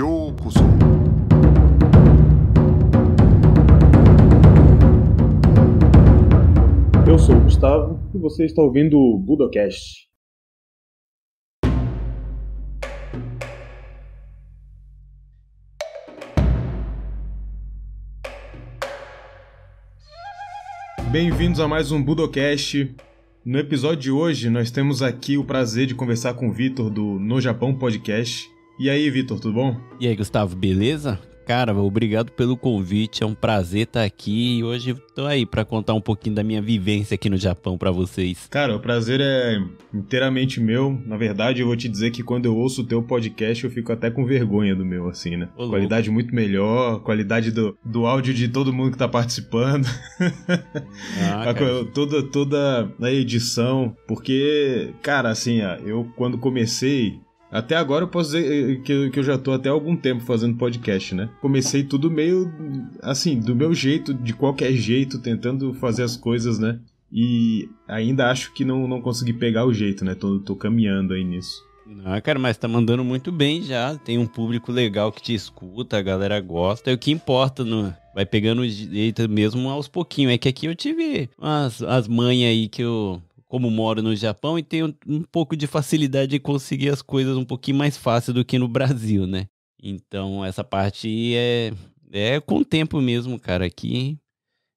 ようこそ。Eu sou o Gustavo e você está ouvindo o Budocast. Bem-vindos a mais um Budocast. No episódio de hoje, nós temos aqui o prazer de conversar com o Vitor do No Japão Podcast. E aí, Vitor, tudo bom? E aí, Gustavo, beleza? Cara, obrigado pelo convite, é um prazer estar aqui e hoje estou aí para contar um pouquinho da minha vivência aqui no Japão para vocês. Cara, o prazer é inteiramente meu. Na verdade, eu vou te dizer que quando eu ouço o teu podcast, eu fico até com vergonha do meu, assim, né? Ô, qualidade louco. muito melhor, qualidade do, do áudio de todo mundo que está participando. Ah, toda, toda a edição, porque, cara, assim, eu quando comecei, até agora eu posso dizer eh, que eu já tô até algum tempo fazendo podcast, né? Comecei tudo meio assim, do meu jeito, de qualquer jeito, tentando fazer as coisas, né? E ainda acho que não, não consegui pegar o jeito, né? Tô, tô caminhando aí nisso. Ah, cara, mas tá mandando muito bem já. Tem um público legal que te escuta, a galera gosta. É o que importa, no... É? vai pegando o jeito mesmo aos pouquinhos. É que aqui eu tive as, as mães aí que eu como moro no Japão e tenho um pouco de facilidade de conseguir as coisas um pouquinho mais fácil do que no Brasil, né? Então, essa parte é, é com o tempo mesmo, cara. Aqui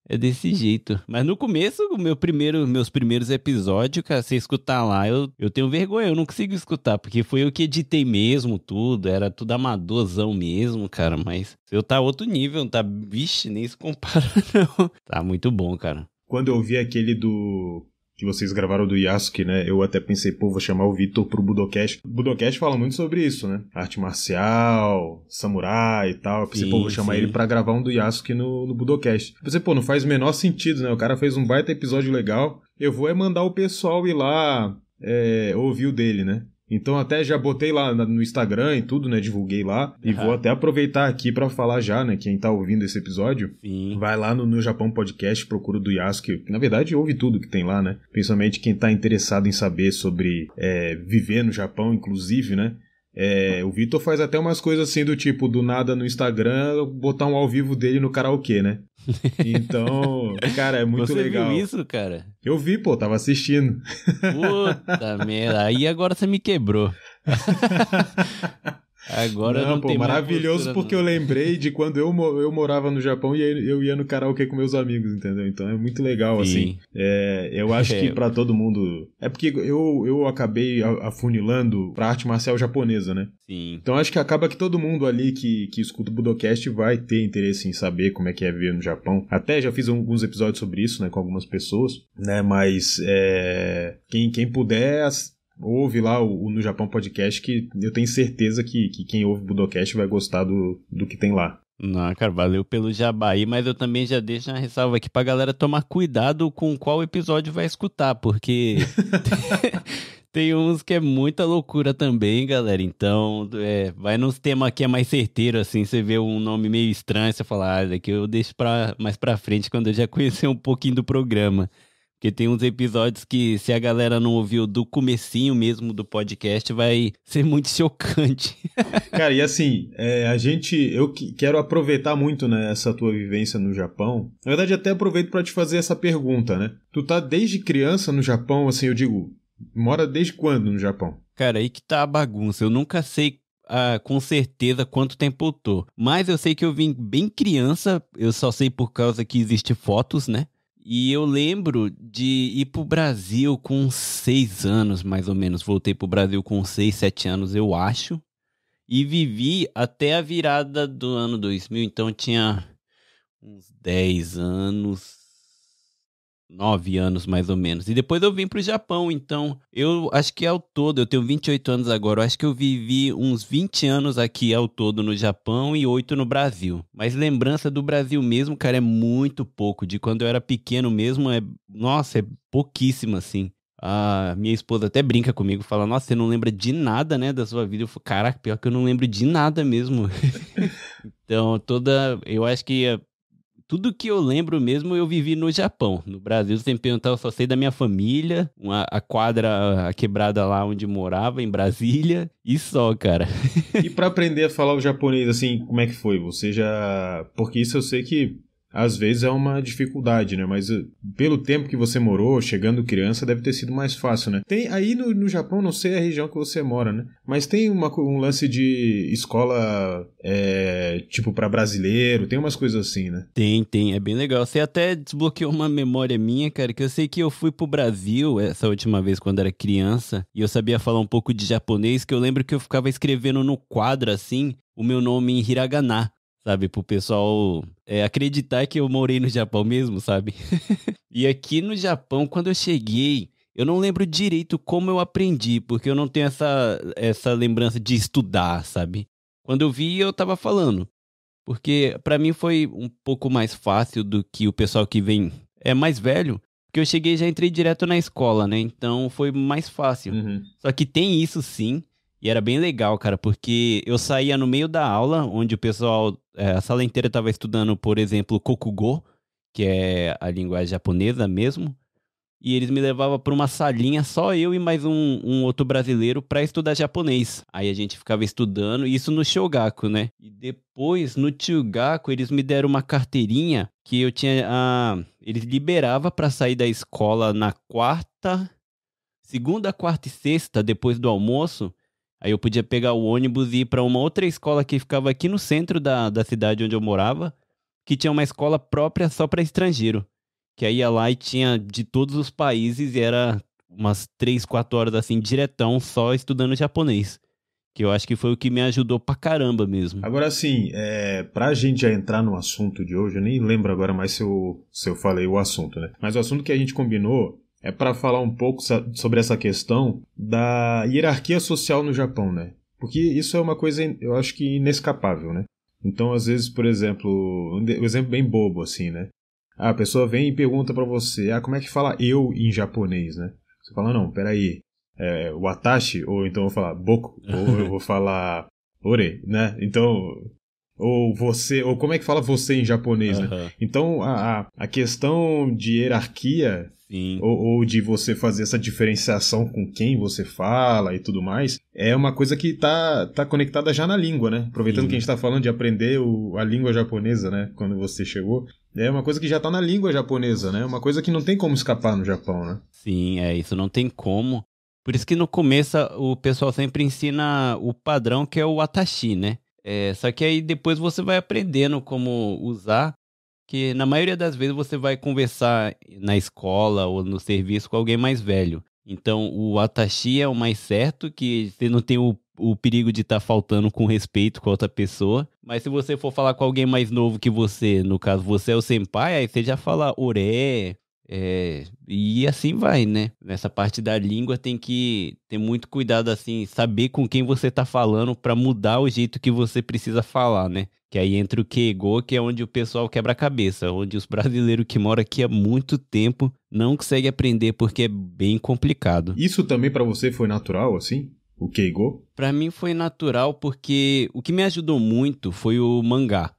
é desse jeito. Mas no começo, meu primeiro, meus primeiros episódios, cara, se escutar lá, eu, eu tenho vergonha, eu não consigo escutar, porque foi eu que editei mesmo tudo, era tudo amadorzão mesmo, cara. Mas eu tá outro nível, tá, vixe, nem se compara, não. Tá muito bom, cara. Quando eu vi aquele do que vocês gravaram do Yasuke, né? Eu até pensei, pô, vou chamar o Vitor pro Budocast. O Budocast fala muito sobre isso, né? Arte marcial, samurai e tal. Eu pensei, sim, pô, vou chamar sim. ele pra gravar um do Yasuke no, no Budocast. Eu pensei, pô, não faz o menor sentido, né? O cara fez um baita episódio legal. Eu vou é mandar o pessoal ir lá é, ouvir o dele, né? Então até já botei lá no Instagram e tudo, né? Divulguei lá. Uhum. E vou até aproveitar aqui para falar já, né? Quem tá ouvindo esse episódio, Sim. vai lá no, no Japão Podcast, procura do Yasuke. Que, na verdade, ouve tudo que tem lá, né? Principalmente quem tá interessado em saber sobre é, viver no Japão, inclusive, né? É, o Vitor faz até umas coisas assim do tipo, do nada no Instagram, botar um ao vivo dele no karaokê, né? Então, cara, é muito Você legal. Você viu isso, cara? Eu vi, pô, tava assistindo. Puta merda, aí agora você me quebrou. Agora não, não pô, maravilhoso postura, porque não. eu lembrei de quando eu, eu morava no Japão e eu ia no karaokê com meus amigos, entendeu? Então é muito legal, Sim. assim. É, eu acho é. que para todo mundo. É porque eu, eu acabei afunilando pra arte marcial japonesa, né? Sim. Então acho que acaba que todo mundo ali que, que escuta o Budocast vai ter interesse em saber como é que é viver no Japão. Até já fiz alguns episódios sobre isso, né, com algumas pessoas, né? Mas é, quem, quem puder ouve lá o, o, No Japão Podcast, que eu tenho certeza que, que quem ouve o Budocast vai gostar do, do que tem lá. Não, cara, valeu pelo Jabai, mas eu também já deixo uma ressalva aqui pra galera tomar cuidado com qual episódio vai escutar, porque tem uns que é muita loucura também, galera. Então, é, vai nos temas que é mais certeiro, assim, você vê um nome meio estranho, você fala, ah, daqui eu deixo pra, mais pra frente, quando eu já conhecer um pouquinho do programa. Porque tem uns episódios que, se a galera não ouviu do comecinho mesmo do podcast, vai ser muito chocante. Cara, e assim, é, a gente. Eu quero aproveitar muito né, essa tua vivência no Japão. Na verdade, até aproveito para te fazer essa pergunta, né? Tu tá desde criança no Japão, assim, eu digo, mora desde quando no Japão? Cara, aí que tá a bagunça. Eu nunca sei ah, com certeza quanto tempo eu tô. Mas eu sei que eu vim bem criança, eu só sei por causa que existe fotos, né? E eu lembro de ir pro Brasil com seis anos, mais ou menos. Voltei pro Brasil com seis, sete anos, eu acho. E vivi até a virada do ano 2000. Então tinha uns dez anos, nove anos mais ou menos. E depois eu vim para o Japão, então eu acho que ao todo, eu tenho 28 anos agora, eu acho que eu vivi uns 20 anos aqui ao todo no Japão e oito no Brasil. Mas lembrança do Brasil mesmo, cara, é muito pouco. De quando eu era pequeno mesmo, é. Nossa, é pouquíssimo assim. A minha esposa até brinca comigo, fala: Nossa, você não lembra de nada, né, da sua vida. Eu falo: Caraca, pior que eu não lembro de nada mesmo. então, toda. Eu acho que tudo que eu lembro mesmo eu vivi no Japão. No Brasil, sem perguntar, eu só sei da minha família, uma, a quadra a quebrada lá onde morava, em Brasília, e só, cara. e para aprender a falar o japonês, assim, como é que foi? Você já. Porque isso eu sei que às vezes é uma dificuldade, né? Mas eh, pelo tempo que você morou, chegando criança, deve ter sido mais fácil, né? Tem aí no, no Japão, não sei a região que você mora, né? Mas tem uma, um lance de escola é, tipo para brasileiro, tem umas coisas assim, né? Tem, tem, é bem legal. Você até desbloqueou uma memória minha, cara, que eu sei que eu fui pro Brasil essa última vez quando era criança e eu sabia falar um pouco de japonês, que eu lembro que eu ficava escrevendo no quadro assim o meu nome em hiragana sabe? Pro pessoal é, acreditar que eu morei no Japão mesmo, sabe? e aqui no Japão, quando eu cheguei, eu não lembro direito como eu aprendi, porque eu não tenho essa, essa lembrança de estudar, sabe? Quando eu vi, eu tava falando. Porque para mim foi um pouco mais fácil do que o pessoal que vem é mais velho, porque eu cheguei já entrei direto na escola, né? Então foi mais fácil. Uhum. Só que tem isso sim, e era bem legal, cara, porque eu saía no meio da aula, onde o pessoal, é, a sala inteira estava estudando, por exemplo, Kokugo, que é a linguagem japonesa mesmo. E eles me levavam para uma salinha, só eu e mais um, um outro brasileiro, para estudar japonês. Aí a gente ficava estudando, isso no Shogaku, né? E depois, no Chugaku, eles me deram uma carteirinha que eu tinha. Ah, eles liberava para sair da escola na quarta, segunda, quarta e sexta, depois do almoço Aí eu podia pegar o ônibus e ir para uma outra escola que ficava aqui no centro da, da cidade onde eu morava, que tinha uma escola própria só para estrangeiro. Que aí ia lá e tinha de todos os países e era umas 3, 4 horas assim, diretão, só estudando japonês. Que eu acho que foi o que me ajudou pra caramba mesmo. Agora, assim, é, pra gente já entrar no assunto de hoje, eu nem lembro agora mais se eu, se eu falei o assunto, né? Mas o assunto que a gente combinou é para falar um pouco sobre essa questão da hierarquia social no Japão, né? Porque isso é uma coisa, eu acho que inescapável, né? Então, às vezes, por exemplo, um exemplo bem bobo assim, né? Ah, a pessoa vem e pergunta para você, ah, como é que fala eu em japonês, né? Você fala, não, peraí, é, watashi, ou então eu vou falar boku, ou eu vou falar ore, né? Então, ou você, ou como é que fala você em japonês, né? Então a, a questão de hierarquia ou, ou, de você fazer essa diferenciação com quem você fala e tudo mais, é uma coisa que tá, tá conectada já na língua, né? Aproveitando Sim. que a gente tá falando de aprender o, a língua japonesa, né? Quando você chegou. É uma coisa que já tá na língua japonesa, né? Uma coisa que não tem como escapar no Japão, né? Sim, é isso, não tem como. Por isso que no começo o pessoal sempre ensina o padrão que é o atashi, né? É, só que aí depois você vai aprendendo como usar, que na maioria das vezes você vai conversar na escola ou no serviço com alguém mais velho. Então o atashi é o mais certo, que você não tem o, o perigo de estar tá faltando com respeito com a outra pessoa. Mas se você for falar com alguém mais novo que você, no caso você é o senpai, aí você já fala oré, é, e assim vai, né? Nessa parte da língua tem que ter muito cuidado, assim, saber com quem você tá falando para mudar o jeito que você precisa falar, né? Que aí entra o Keigo, que é onde o pessoal quebra a cabeça, onde os brasileiros que moram aqui há muito tempo não conseguem aprender porque é bem complicado. Isso também para você foi natural, assim? O Keigo? Para mim foi natural porque o que me ajudou muito foi o mangá.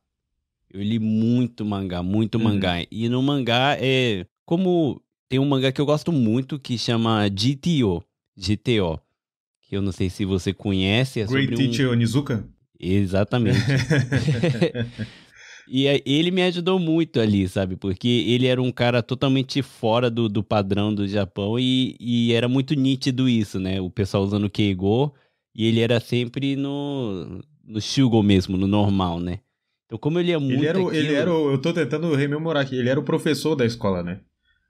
Eu li muito mangá, muito uhum. mangá. E no mangá é como tem um mangá que eu gosto muito que chama GTO, GTO, que eu não sei se você conhece. É Great Teacher um... Onizuka? Exatamente. e ele me ajudou muito ali, sabe? Porque ele era um cara totalmente fora do, do padrão do Japão e, e era muito nítido isso, né? O pessoal usando Keigo e ele era sempre no, no Shugo mesmo, no normal, né? Então, como ele é muito. Ele era, aquilo... ele era o, eu tô tentando rememorar aqui, ele era o professor da escola, né?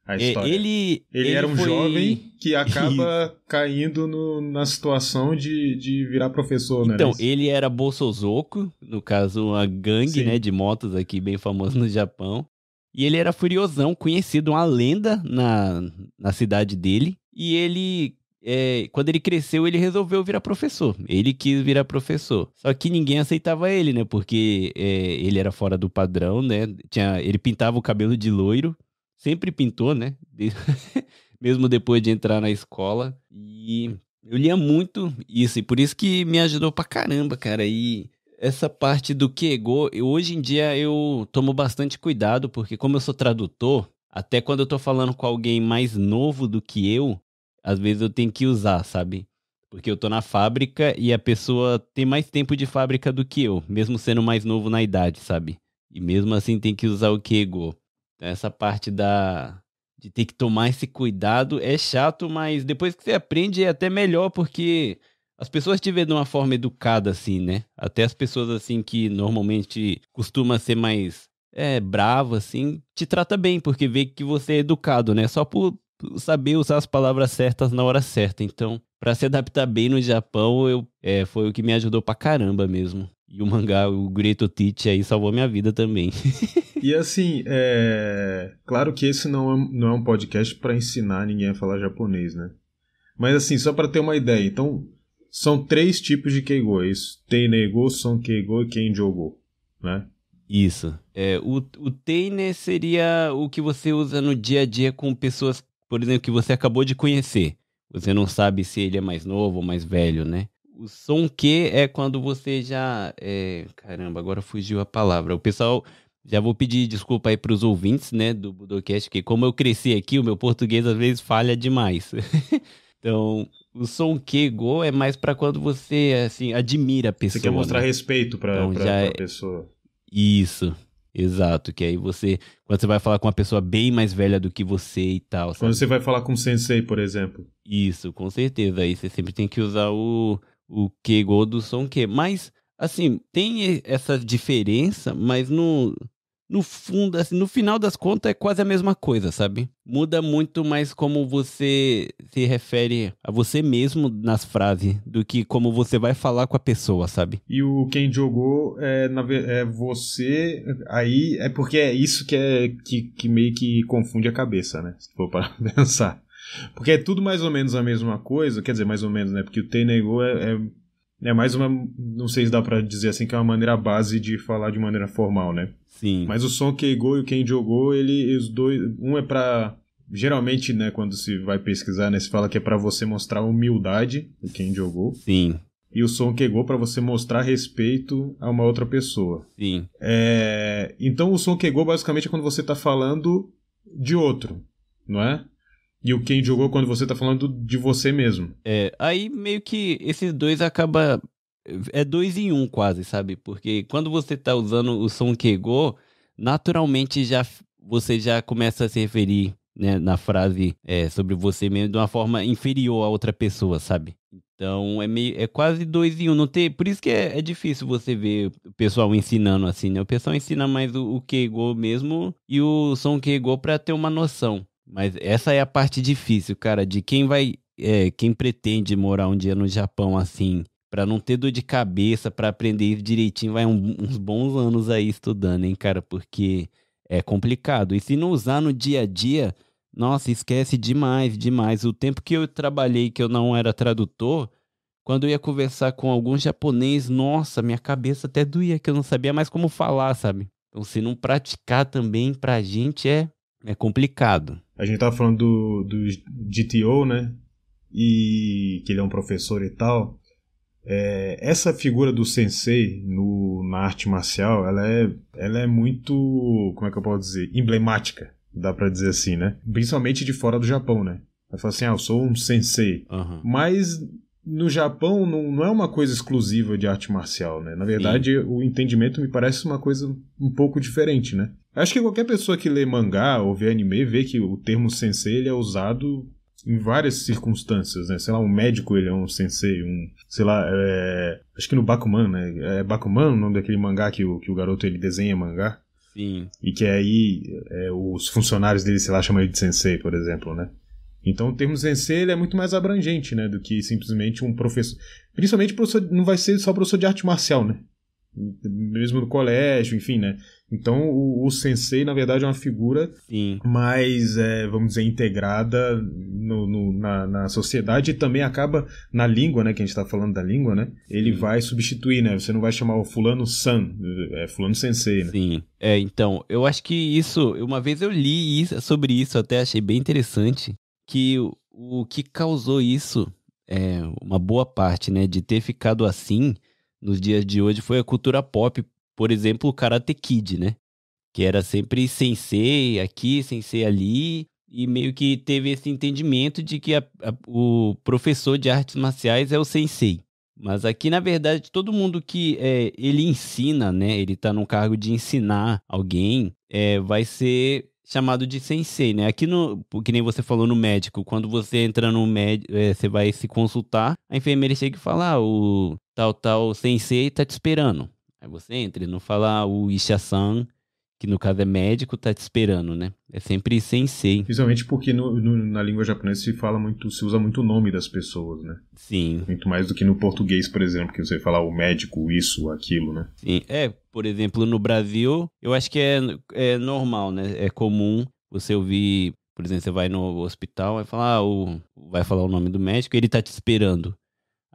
a é, história. Ele, ele, ele era um foi... jovem que acaba caindo no, na situação de, de virar professor, né? Então, ele era Bolsozoco, no caso, uma gangue né, de motos aqui bem famosa no Japão. E ele era furiosão, conhecido uma lenda na, na cidade dele. E ele, é, quando ele cresceu, ele resolveu virar professor. Ele quis virar professor. Só que ninguém aceitava ele, né? Porque é, ele era fora do padrão, né? Tinha, ele pintava o cabelo de loiro sempre pintou, né? Mesmo depois de entrar na escola. E eu lia muito isso, e por isso que me ajudou pra caramba, cara. E essa parte do Kegô, hoje em dia eu tomo bastante cuidado, porque como eu sou tradutor, até quando eu tô falando com alguém mais novo do que eu, às vezes eu tenho que usar, sabe? Porque eu tô na fábrica e a pessoa tem mais tempo de fábrica do que eu, mesmo sendo mais novo na idade, sabe? E mesmo assim tem que usar o Kegô essa parte da de ter que tomar esse cuidado é chato, mas depois que você aprende é até melhor porque as pessoas te veem de uma forma educada assim, né? Até as pessoas assim que normalmente costuma ser mais é, assim, te trata bem porque vê que você é educado, né? Só por saber usar as palavras certas na hora certa. Então, para se adaptar bem no Japão, eu é, foi o que me ajudou pra caramba mesmo. E o mangá, o Grito Teach aí salvou minha vida também. e assim, é... claro que esse não é, não é um podcast para ensinar ninguém a falar japonês, né? Mas assim, só para ter uma ideia, então são três tipos de keigo, é isso? Teinego, Son Keigo e Kenjogo, né? Isso. É, o, o teine seria o que você usa no dia a dia com pessoas, por exemplo, que você acabou de conhecer. Você não sabe se ele é mais novo ou mais velho, né? O som que é quando você já. É, caramba, agora fugiu a palavra. O pessoal. Já vou pedir desculpa aí para os ouvintes, né, do Budocast, que como eu cresci aqui, o meu português às vezes falha demais. então, o som que go é mais para quando você, assim, admira a pessoa. Você quer mostrar né? respeito para então, pra, pra é pessoa. Isso, exato. Que aí você, quando você vai falar com uma pessoa bem mais velha do que você e tal. Quando você vai falar com o sensei, por exemplo. Isso, com certeza. Aí você sempre tem que usar o o que Godo são que. Mas, assim, tem essa diferença, mas no, no fundo, assim, no final das contas é quase a mesma coisa, sabe? Muda muito mais como você se refere a você mesmo nas frases do que como você vai falar com a pessoa, sabe? E o quem jogou é, na, é você, aí é porque é isso que é que, que meio que confunde a cabeça, né? Se for para pensar. Porque é tudo mais ou menos a mesma coisa, quer dizer, mais ou menos, né? Porque o Te negou é, é, é, mais uma. Não sei se dá pra dizer assim que é uma maneira base de falar de maneira formal, né? Sim. Mas o som Keigo e o Ken jogou, ele. Os dois. Um é pra. Geralmente, né, quando se vai pesquisar, né, se fala que é para você mostrar humildade, o Ken jogou. Sim e o som quegou para você mostrar respeito a uma outra pessoa. Sim. É, então o som quegou basicamente é quando você está falando de outro, não é? e o quem jogou quando você tá falando de você mesmo. É, aí meio que esses dois acaba. É dois em um quase, sabe? Porque quando você tá usando o som Keigo, naturalmente já você já começa a se referir né, na frase é, sobre você mesmo de uma forma inferior a outra pessoa, sabe? Então é meio é quase dois em um. Não ter, por isso que é, é, difícil você ver o pessoal ensinando assim, né? O pessoal ensina mais o, o Keigo mesmo e o som Keigo para ter uma noção. Mas essa é a parte difícil, cara, de quem vai, é, quem pretende morar um dia no Japão assim, para não ter dor de cabeça, para aprender direitinho, vai um, uns bons anos aí estudando, hein, cara, porque é complicado. E se não usar no dia a dia, nossa, esquece demais, demais. O tempo que eu trabalhei, que eu não era tradutor, quando eu ia conversar com algum japonês, nossa, minha cabeça até doía, que eu não sabia mais como falar, sabe? Então, se não praticar também, pra gente é é complicado. A gente tava falando do, do GTO, né? E que ele é um professor e tal. É, essa figura do sensei no, na arte marcial, ela é, ela é muito, como é que eu posso dizer, emblemática, dá para dizer assim, né? Principalmente de fora do Japão, né? Ela fala assim, ah, eu sou um sensei. Uhum. Mas no Japão não, não, é uma coisa exclusiva de arte marcial, né? Na verdade, Sim. o entendimento me parece uma coisa um pouco diferente, né? Acho que qualquer pessoa que lê mangá ou vê anime vê que o termo sensei ele é usado em várias circunstâncias, né? Sei lá, um médico ele é um sensei, um, sei lá, é, acho que no Bakuman, né? É Bakuman o nome daquele mangá que o, que o garoto ele desenha mangá? Sim. E que aí é, os funcionários dele, sei lá, chamam ele de sensei, por exemplo, né? Então o termo sensei ele é muito mais abrangente, né? Do que simplesmente um professor. Principalmente professor, não vai ser só professor de arte marcial, né? Mesmo no colégio, enfim, né? Então, o, o, sensei, na verdade, é uma figura Sim. mais, é, vamos dizer, integrada no, no, na, na, sociedade e também acaba na língua, né? Que a gente está falando da língua, né? Ele Sim. vai substituir, né? Você não vai chamar o fulano san, é, é fulano sensei, né? Sim. É, então, eu acho que isso... Uma vez eu li isso, sobre isso, até achei bem interessante, que o, o que causou isso, é, uma boa parte, né? De ter ficado assim nos dias de hoje foi a cultura pop por exemplo, o Karate Kid, né? Que era sempre sensei aqui, sensei ali, e meio que teve esse entendimento de que a, a, o professor de artes marciais é o sensei. Mas aqui, na verdade, todo mundo que é, ele ensina, né? Ele está no cargo de ensinar alguém, é, vai ser chamado de sensei, né? Aqui no, que nem você falou no médico, quando você entra no médico, é, você vai se consultar, a enfermeira chega e fala, ah, o tal tal sensei está te esperando. Aí você entra não fala ah, o Isha-san, que no caso é médico, tá te esperando, né? É sempre sensei. Principalmente porque no, no, na língua japonesa se fala muito, se usa muito o nome das pessoas, né? Sim. Muito mais do que no português, por exemplo, que você fala o médico, isso, aquilo, né? Sim, é, por exemplo, no Brasil, eu acho que é, é normal, né? É comum você ouvir, por exemplo, você vai no hospital, vai falar, ah, o, vai falar o nome do médico, ele tá te esperando.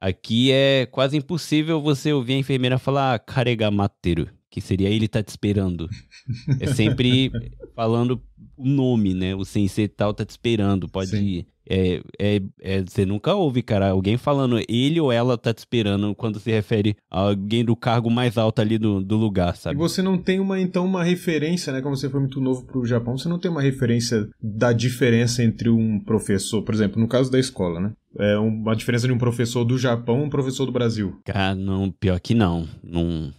Aqui é quase impossível você ouvir a enfermeira falar ah, carega mateiro, que seria ele tá te esperando. É sempre falando o nome, né? O sensei tal tá te esperando, pode Sim. ir. É, é, é, você nunca ouve, cara, alguém falando ele ou ela tá te esperando quando se refere a alguém do cargo mais alto ali do, do lugar, sabe? E você não tem uma, então, uma referência, né? Como você foi muito novo pro Japão, você não tem uma referência da diferença entre um professor, por exemplo, no caso da escola, né? é, uma diferença de um professor do Japão e um professor do Brasil? Cara, não, pior que não. não...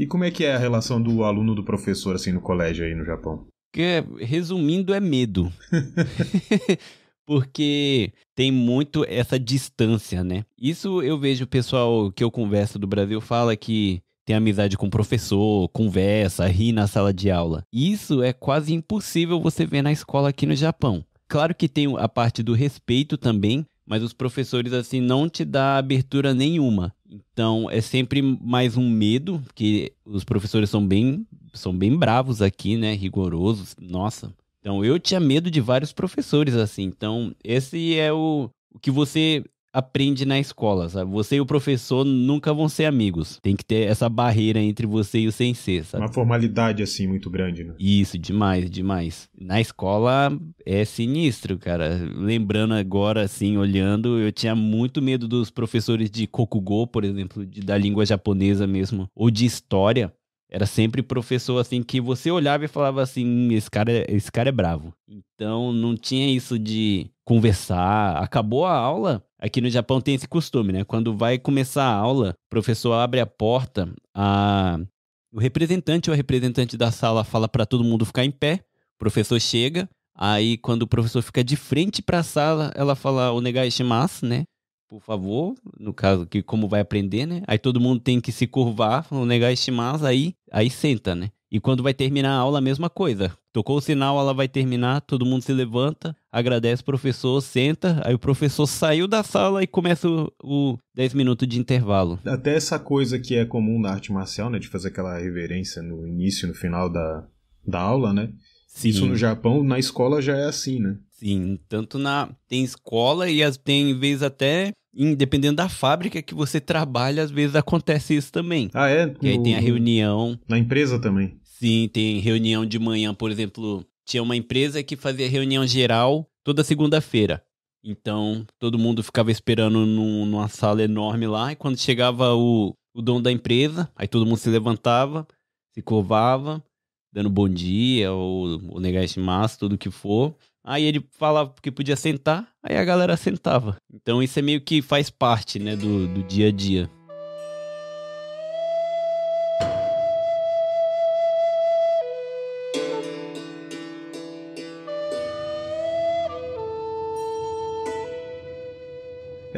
e como é que é a relação do aluno do professor, assim, no colégio aí no Japão? Que, resumindo, é medo. porque tem muito essa distância, né? Isso eu vejo o pessoal que eu converso do Brasil fala que tem amizade com o professor, conversa, ri na sala de aula. Isso é quase impossível você ver na escola aqui no Japão. Claro que tem a parte do respeito também, mas os professores assim não te dá abertura nenhuma. Então é sempre mais um medo, que os professores são bem são bem bravos aqui, né, rigorosos. Nossa. Então eu tinha medo de vários professores assim. Então esse é o, o que você aprende na escola, sabe? Você e o professor nunca vão ser amigos. Tem que ter essa barreira entre você e o sensei, sabe? Uma formalidade, assim, muito grande, né? Isso, demais, demais. Na escola é sinistro, cara. Lembrando agora, assim, olhando, eu tinha muito medo dos professores de Kokugo, por exemplo, de, da língua japonesa mesmo, ou de história. Era sempre professor assim que você olhava e falava assim, hum, esse cara, é, esse cara é bravo. Então não tinha isso de conversar. Acabou a aula, Aqui no Japão tem esse costume, né? Quando vai começar a aula, o professor abre a porta, a... o representante ou a representante da sala fala para todo mundo ficar em pé, o professor chega, aí quando o professor fica de frente para a sala, ela fala o negai né? Por favor, no caso que como vai aprender, né? Aí todo mundo tem que se curvar, o negai aí aí senta, né? E quando vai terminar a aula, a mesma coisa. Tocou o sinal, ela vai terminar, todo mundo se levanta, agradece o professor, senta, aí o professor saiu da sala e começa o, 10 minutos de intervalo. Até essa coisa que é comum na arte marcial, né, de fazer aquela reverência no início e no final da, da aula, né? Sim. Isso no Japão, na escola já é assim, né? Sim, tanto na tem escola e as, tem vezes até dependendo da fábrica que você trabalha, às vezes acontece isso também. Ah, é? E aí tem a reunião. Na empresa também. Sim, tem reunião de manhã, por exemplo. Tinha uma empresa que fazia reunião geral toda segunda-feira. Então, todo mundo ficava esperando num, numa sala enorme lá. E quando chegava o, o dono da empresa, aí todo mundo se levantava, se covava dando bom dia, ou, ou negaste massa, tudo que for. Aí ele falava que podia sentar, aí a galera sentava. Então, isso é meio que faz parte, né, do, do dia a dia.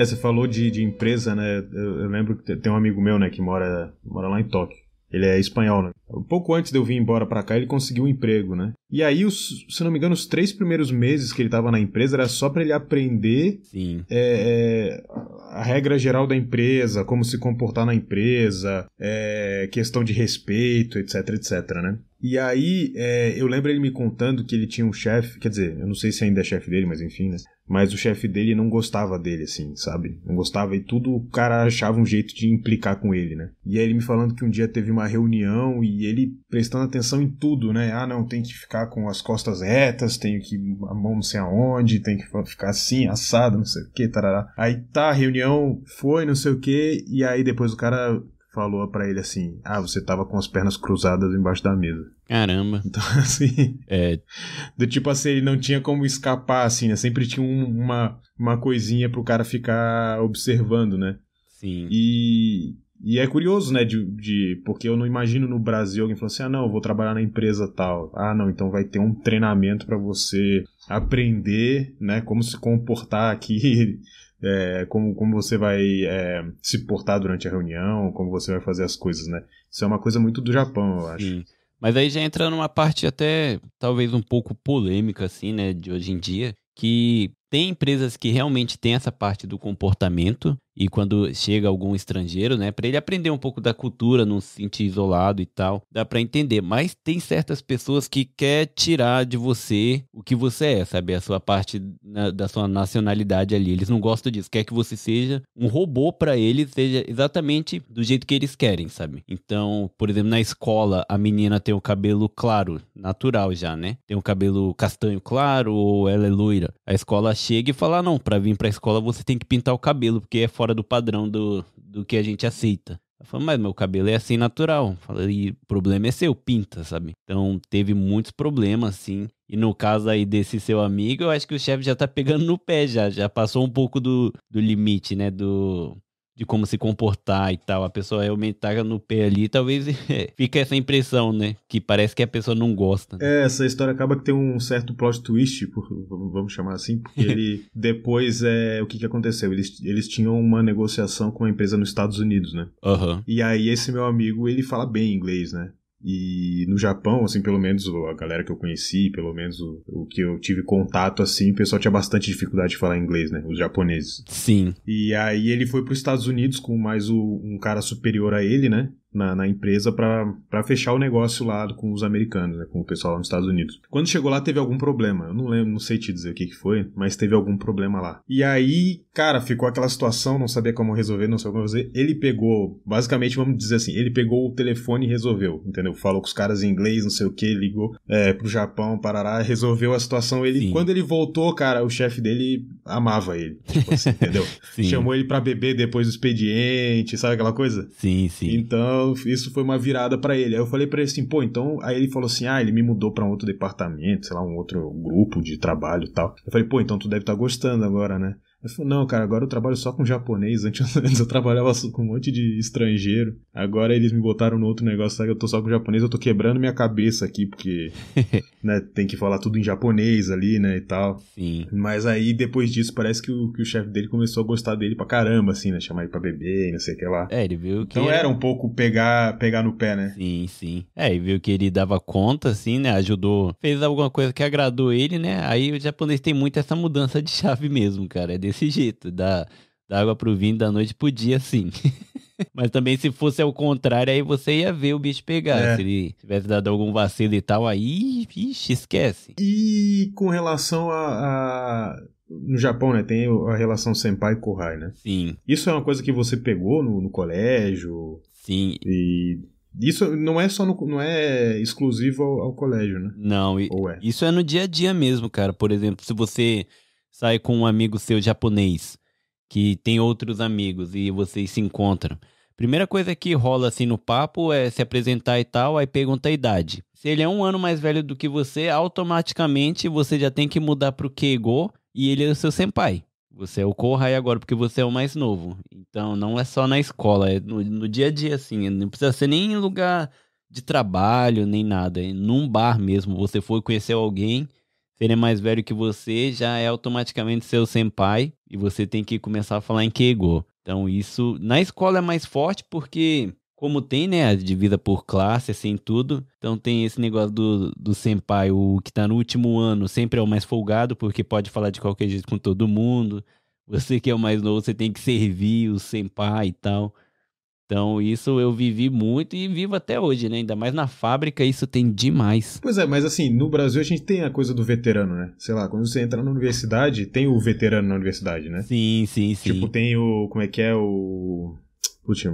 É, você falou de, de empresa, né? Eu, eu, lembro que tem um amigo meu, né, que mora, mora lá em Tóquio. Ele é espanhol, né? Um pouco antes de eu vir embora para cá, ele conseguiu um emprego, né? E aí, os, se não me engano, os três primeiros meses que ele tava na empresa era só para ele aprender é, é, a regra geral da empresa, como se comportar na empresa, é, questão de respeito, etc, etc, né? E aí, é, eu lembro ele me contando que ele tinha um chefe, quer dizer, eu não sei se ainda é chefe dele, mas enfim, né? mas o chefe dele não gostava dele, assim, sabe? Não gostava e tudo o cara achava um jeito de implicar com ele, né? E aí ele me falando que um dia teve uma reunião e ele prestando atenção em tudo, né? Ah, não, tem que ficar com as costas retas, tenho que a mão não sei aonde, tem que ficar assim, assado, não sei o que, tarará. Aí tá, a reunião foi, não sei o que, e aí depois o cara falou para ele assim: Ah, você tava com as pernas cruzadas embaixo da mesa. Caramba. Então, assim. É. Do tipo assim, ele não tinha como escapar, assim, né? Sempre tinha um, uma, uma coisinha pro cara ficar observando, né? Sim. E, e é curioso, né? De, de, porque eu não imagino no Brasil alguém falando assim: ah, não, eu vou trabalhar na empresa tal. Ah, não, então vai ter um treinamento para você aprender, né? Como se comportar aqui. É, como, como você vai é, se portar durante a reunião, como você vai fazer as coisas, né? Isso é uma coisa muito do Japão, eu acho. Sim. Mas aí já entra numa parte até talvez um pouco polêmica, assim, né, de hoje em dia, que tem empresas que realmente têm essa parte do comportamento e quando chega algum estrangeiro, né, para ele aprender um pouco da cultura, não se sentir isolado e tal, dá para entender. Mas tem certas pessoas que quer tirar de você o que você é, sabe, a sua parte na, da sua nacionalidade ali. Eles não gostam disso, quer que você seja um robô para eles, seja exatamente do jeito que eles querem, sabe? Então, por exemplo, na escola a menina tem o cabelo claro, natural já, né? Tem o cabelo castanho claro ou ela é loira. A escola chega e fala: "Não, para vir para a escola você tem que pintar o cabelo, porque é fora do padrão do, do que a gente aceita. Ela falou, mas meu cabelo é assim natural. Fala, e o problema é seu, pinta, sabe? Então teve muitos problemas, assim. E no caso aí desse seu amigo, eu acho que o chefe já tá pegando no pé, já. Já passou um pouco do, do limite, né? Do, de como se comportar e tal. A pessoa realmente tá no pé ali, talvez é, fica essa impressão, né? Que parece que a pessoa não gosta. Né? É, essa história acaba que tem um certo plot twist, por, vamos chamar assim, porque ele depois é o que, que aconteceu? Eles, eles tinham uma negociação com uma empresa nos Estados Unidos, né? Uhum. E aí esse meu amigo, ele fala bem inglês, né? E no Japão, assim, pelo menos a galera que eu conheci, pelo menos o, o, que eu tive contato, assim, o pessoal tinha bastante dificuldade de falar inglês, né? Os japoneses. Sim. E aí ele foi para os Estados Unidos com mais o, um cara superior a ele, né? na, na empresa para fechar o negócio lá com os americanos, né, com o pessoal lá nos Estados Unidos. Quando chegou lá, teve algum problema. Eu não lembro, não sei te dizer o que, que foi, mas teve algum problema lá. E aí, cara, ficou aquela situação, não sabia como resolver, não sabia como fazer. Ele pegou, basicamente, vamos dizer assim, ele pegou o telefone e resolveu, entendeu? Falou com os caras em inglês, não sei o que, ligou é, pro Japão, parará, resolveu a situação. Ele, quando ele voltou, cara, o chefe dele amava ele, tipo assim, entendeu? Sim. Chamou ele para beber depois do expediente, sabe aquela coisa? Sim, sim. Então, isso foi uma virada para ele. Aí eu falei para ele assim, pô, então. Aí ele falou assim: ah, ele me mudou para um outro departamento, sei lá, um outro grupo de trabalho e tal. Eu falei, pô, então tu deve estar tá gostando agora, né? Ele falou, não, cara, agora eu trabalho só com japonês. Antes, eu trabalhava com um monte de estrangeiro. Agora eles me botaram no outro negócio, sabe? Eu tô só com japonês, eu tô quebrando minha cabeça aqui, porque né, tem que falar tudo em japonês ali, né, e tal. Sim. Mas aí, depois disso, parece que o, que o chefe dele começou a gostar dele pra caramba, assim, né? Chamar ele pra beber, não sei o que lá. É, ele viu que... Então era, era um pouco pegar, pegar no pé, né? Sim, sim. É, e viu que ele dava conta, assim, né? Ajudou. Fez alguma coisa que agradou ele, né? Aí o japonês tem muito essa mudança de chave mesmo, cara. É desse jeito, da, da água pro vinho da noite podia sim. Mas também se fosse ao contrário, aí você ia ver o bicho pegar. É. Se ele tivesse dado algum vacilo e tal, aí, ixi, esquece. E com relação a... a no Japão, né, tem a relação senpai e kurai, né? Sim. Isso é uma coisa que você pegou no, no colégio? Sim. E isso não é só no, não é exclusivo ao, ao colégio, né? Não, é? isso é no dia a dia mesmo, cara. Por exemplo, se você sai com um amigo seu japonês que tem outros amigos e vocês se encontram. Primeira coisa que rola assim no papo é se apresentar e tal, aí pergunta a idade. Se ele é um ano mais velho do que você, automaticamente você já tem que mudar pro Keigo e ele é o seu senpai. Você é o Kohai agora porque você é o mais novo. Então não é só na escola, é no, no dia a dia assim. Não precisa ser nem em lugar de trabalho, nem nada. É num bar mesmo, você foi conhecer alguém se ele é mais velho que você, já é automaticamente seu senpai e você tem que começar a falar em keigo. Então isso na escola é mais forte porque como tem, né, a divida por classe, assim, tudo. Então tem esse negócio do, do senpai, o que tá no último ano sempre é o mais folgado, porque pode falar de qualquer jeito com todo mundo. Você que é o mais novo, você tem que servir o senpai e tal. Então, isso eu vivi muito e vivo até hoje, né? Ainda mais na fábrica, isso tem demais. Pois é, mas assim, no Brasil a gente tem a coisa do veterano, né? Sei lá, quando você entra na universidade, tem o veterano na universidade, né? Sim, sim, sim. Tipo, tem o. Como é que é o. Putz,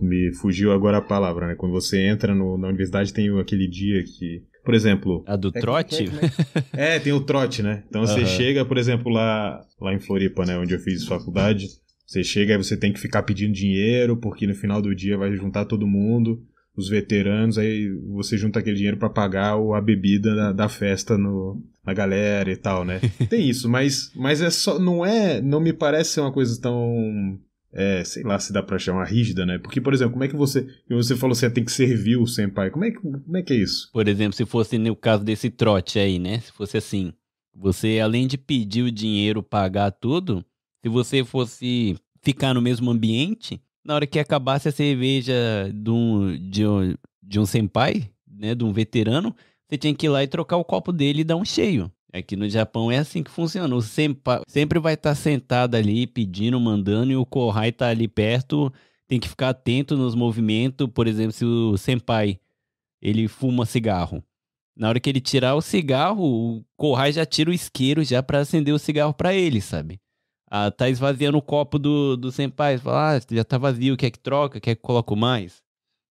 me fugiu agora a palavra, né? Quando você entra no, na universidade, tem aquele dia que. Por exemplo. A do é trote? Né? É, tem o trote, né? Então uhum. você chega, por exemplo, lá, lá em Floripa, né? Onde eu fiz faculdade. Você chega e você tem que ficar pedindo dinheiro, porque no final do dia vai juntar todo mundo, os veteranos, aí você junta aquele dinheiro para pagar a bebida da, da festa no, na galera e tal, né? tem isso, mas, mas é só. Não é. Não me parece ser uma coisa tão. É, sei lá se dá pra chamar rígida, né? Porque, por exemplo, como é que você. Você falou você tem que servir o senpai. Como é que, como é, que é isso? Por exemplo, se fosse no caso desse trote aí, né? Se fosse assim. Você, além de pedir o dinheiro, pagar tudo, se você fosse ficar no mesmo ambiente, na hora que acabasse a cerveja de um, de um, de um senpai, né, de um veterano, você tinha que ir lá e trocar o copo dele e dar um cheio. Aqui no Japão é assim que funciona. O senpai sempre vai estar tá sentado ali pedindo, mandando, e o Kohai tá ali perto, tem que ficar atento nos movimentos. Por exemplo, se o senpai ele fuma cigarro. Na hora que ele tirar o cigarro, o Kohai já tira o isqueiro já para acender o cigarro para ele, sabe? Ah, tá esvaziando o copo do, do senpai. Fala, ah, já tá vazio, quer que troca? Quer que coloco mais?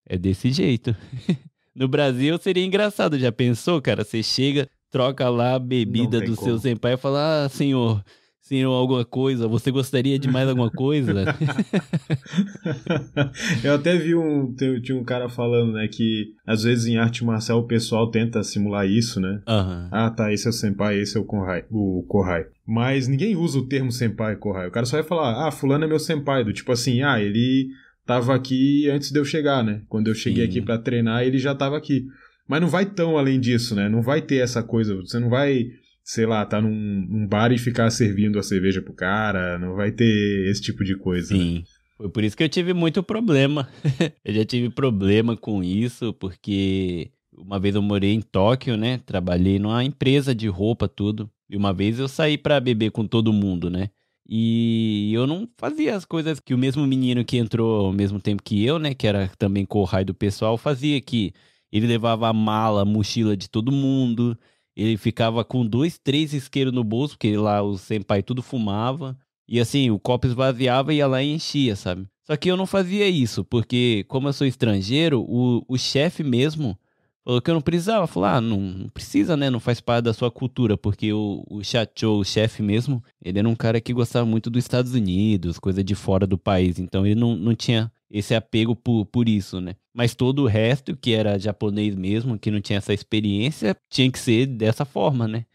É desse jeito. no Brasil seria engraçado, já pensou, cara? Você chega, troca lá a bebida do como. seu senpai e fala, ah, senhor, Sim, ou alguma coisa. Você gostaria de mais alguma coisa? eu até vi um. Tinha um cara falando, né? Que às vezes em arte marcial o pessoal tenta simular isso, né? Uhum. Ah, tá. Esse é o senpai, esse é o Kohai. O Kohai. Mas ninguém usa o termo senpai e Kohai. O cara só vai falar, ah, fulano é meu senpai. Do tipo assim, ah, ele tava aqui antes de eu chegar, né? Quando eu cheguei Sim. aqui para treinar, ele já tava aqui. Mas não vai tão além disso, né? Não vai ter essa coisa. Você não vai sei lá, tá num, num, bar e ficar servindo a cerveja pro cara, não vai ter esse tipo de coisa. Né? Sim. Né? Foi por isso que eu tive muito problema. eu já tive problema com isso, porque uma vez eu morei em Tóquio, né? Trabalhei numa empresa de roupa, tudo. E uma vez eu saí para beber com todo mundo, né? E eu não fazia as coisas que o mesmo menino que entrou ao mesmo tempo que eu, né? Que era também co-raio do pessoal, fazia que ele levava a mala, a mochila de todo mundo, ele ficava com dois, três isqueiros no bolso, porque lá o senpai tudo fumava. E assim, o copo esvaziava e ia lá e enchia, sabe? Só que eu não fazia isso, porque como eu sou estrangeiro, o, o chefe mesmo falou que eu não precisava. Falou, ah, não, não precisa, né? Não faz parte da sua cultura, porque o, o Chacho, o chefe mesmo, ele era um cara que gostava muito dos Estados Unidos, coisa de fora do país. Então ele não, não tinha esse apego por, por isso, né? Mas todo o resto, que era japonês mesmo, que não tinha essa experiência, tinha que ser dessa forma, né?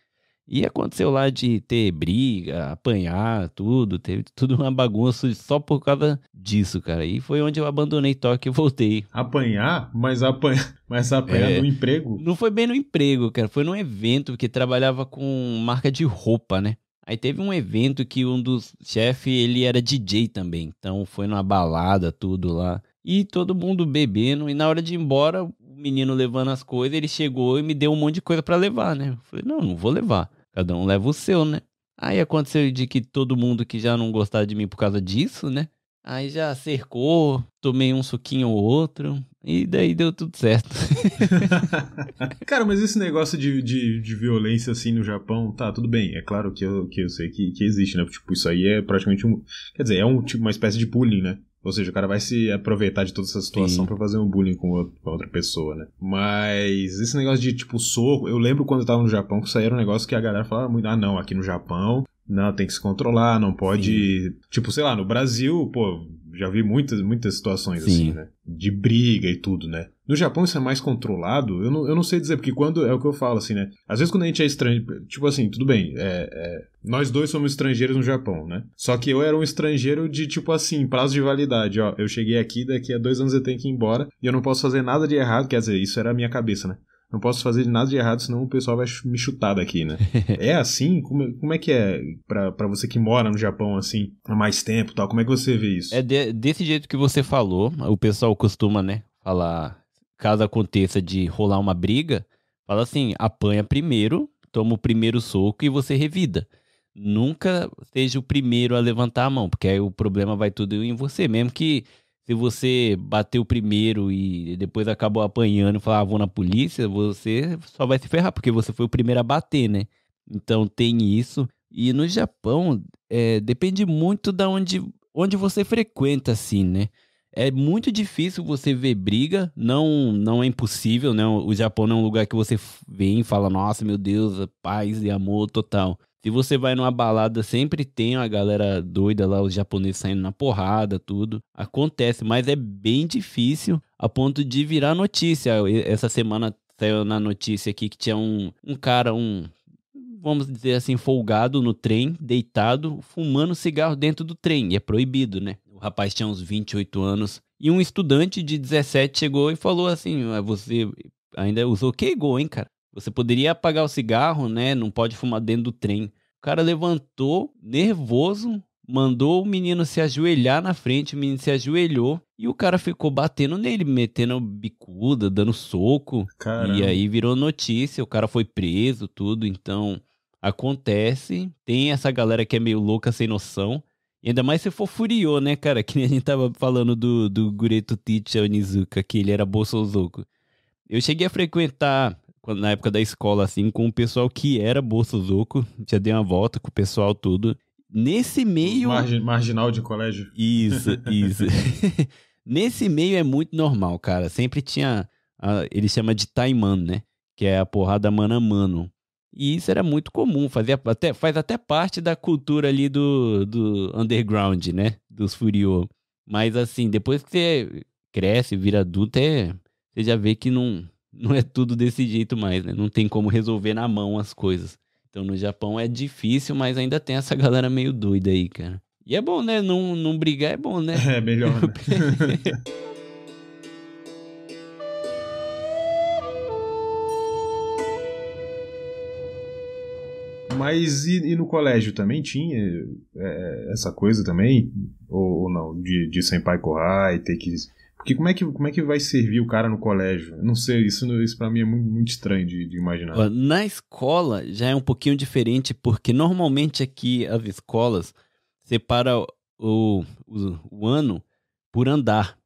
E aconteceu lá de ter briga, apanhar, tudo, teve tudo uma bagunça só por causa disso, cara. E foi onde eu abandonei Tóquio e voltei. Apanhar? Mas apanhar, mas apanhar é, no emprego? Não foi bem no emprego, cara. Foi num evento que trabalhava com marca de roupa, né? Aí teve um evento que um dos chefes, ele era DJ também. Então foi numa balada, tudo lá. E todo mundo bebendo. E na hora de ir embora, o menino levando as coisas, ele chegou e me deu um monte de coisa para levar, né? Eu falei, não, não vou levar. Cada um leva o seu, né? Aí aconteceu de que todo mundo que já não gostava de mim por causa disso, né? Aí já cercou, tomei um suquinho ou outro, e daí deu tudo certo. Cara, mas esse negócio de, de, de, violência assim no Japão, tá, tudo bem. É claro que eu, que eu sei que, que existe, né? Tipo, isso aí é praticamente um. Quer dizer, é um, tipo, uma espécie de bullying, né? Ou seja, o cara vai se aproveitar de toda essa situação para fazer um bullying com, com outra pessoa, né? Mas esse negócio de, tipo, soco. Eu lembro quando eu tava no Japão que isso aí era um negócio que a galera falava muito: ah, não, aqui no Japão não, tem que se controlar, não pode. Sim. Tipo, sei lá, no Brasil, pô, já vi muitas, muitas situações assim, Sim. assim, né? De briga e tudo, né? No Japão isso é mais controlado, eu não, eu não sei dizer, porque quando. É o que eu falo, assim, né? Às vezes quando a gente é estranho. Tipo assim, tudo bem, é, é, nós dois somos estrangeiros no Japão, né? Só que eu era um estrangeiro de, tipo assim, prazo de validade, ó. Eu cheguei aqui, daqui a dois anos eu tenho que ir embora e eu não posso fazer nada de errado, quer dizer, isso era a minha cabeça, né? não posso fazer nada de errado, senão o pessoal vai me chutar daqui, né? é assim? Como, como é que é para você que mora no Japão, assim, há mais tempo tal? Como é que você vê isso? É de, desse jeito que você falou, o pessoal costuma, né, falar, caso aconteça de rolar uma briga, fala assim, apanha primeiro, toma o primeiro soco e você revida. Nunca seja o primeiro a levantar a mão, porque aí o problema vai tudo em você, mesmo que se você bateu primeiro e depois acabou apanhando e falar, ah, vou na polícia, você só vai se ferrar, porque você foi o primeiro a bater, né? Então tem isso. E no Japão, é, depende muito da onde, onde você frequenta, assim, né? É muito difícil você ver briga, não não é impossível, né? O Japão não é um lugar que você vem e fala, nossa, meu Deus, paz e amor total. Se você vai numa balada, sempre tem a galera doida lá, os japoneses saindo na porrada, tudo. Acontece, mas é bem difícil a ponto de virar notícia. Essa semana saiu na notícia aqui que tinha um, um cara, um, vamos dizer assim, folgado no trem, deitado, fumando cigarro dentro do trem. E é proibido, né? O rapaz tinha uns 28 anos. E um estudante de 17 chegou e falou assim: ah, Você ainda usou Keigo, hein, cara? Você poderia apagar o cigarro, né? Não pode fumar dentro do trem. O cara levantou, nervoso, mandou o menino se ajoelhar na frente, o menino se ajoelhou e o cara ficou batendo nele, metendo bicuda, dando soco. Caramba. E aí virou notícia, o cara foi preso, tudo. Então acontece, tem essa galera que é meio louca, sem noção. E ainda mais se for furiô, né, cara? Que nem a gente tava falando do, do Gureto Ticha Onizuka, que ele era bolsozoco. Eu cheguei a frequentar na época da escola, assim, com o pessoal que era Bolsozuco. Já dei uma volta com o pessoal tudo. Nesse meio. Margin, marginal de colégio. Isso, isso. Nesse meio é muito normal, cara. Sempre tinha. A, ele chama de taiman né? Que é a porrada mano a mano. E isso era muito comum, fazia até, faz até parte da cultura ali do, do underground, né? Dos furiô. Mas assim, depois que você cresce, vira adulto, é, você já vê que não, não é tudo desse jeito mais, né? Não tem como resolver na mão as coisas. Então no Japão é difícil, mas ainda tem essa galera meio doida aí, cara. E é bom, né? Não, não brigar é bom, né? É, melhor. Né? Mas e, e, no colégio também tinha é, essa coisa também? Ou, ou não? De, de pai correr e ter que porque como é que, como é que vai servir o cara no colégio? Não sei, isso, isso para mim é muito, muito estranho de, de, imaginar. Na escola já é um pouquinho diferente, porque normalmente aqui as escolas separam o, o, o ano por andar.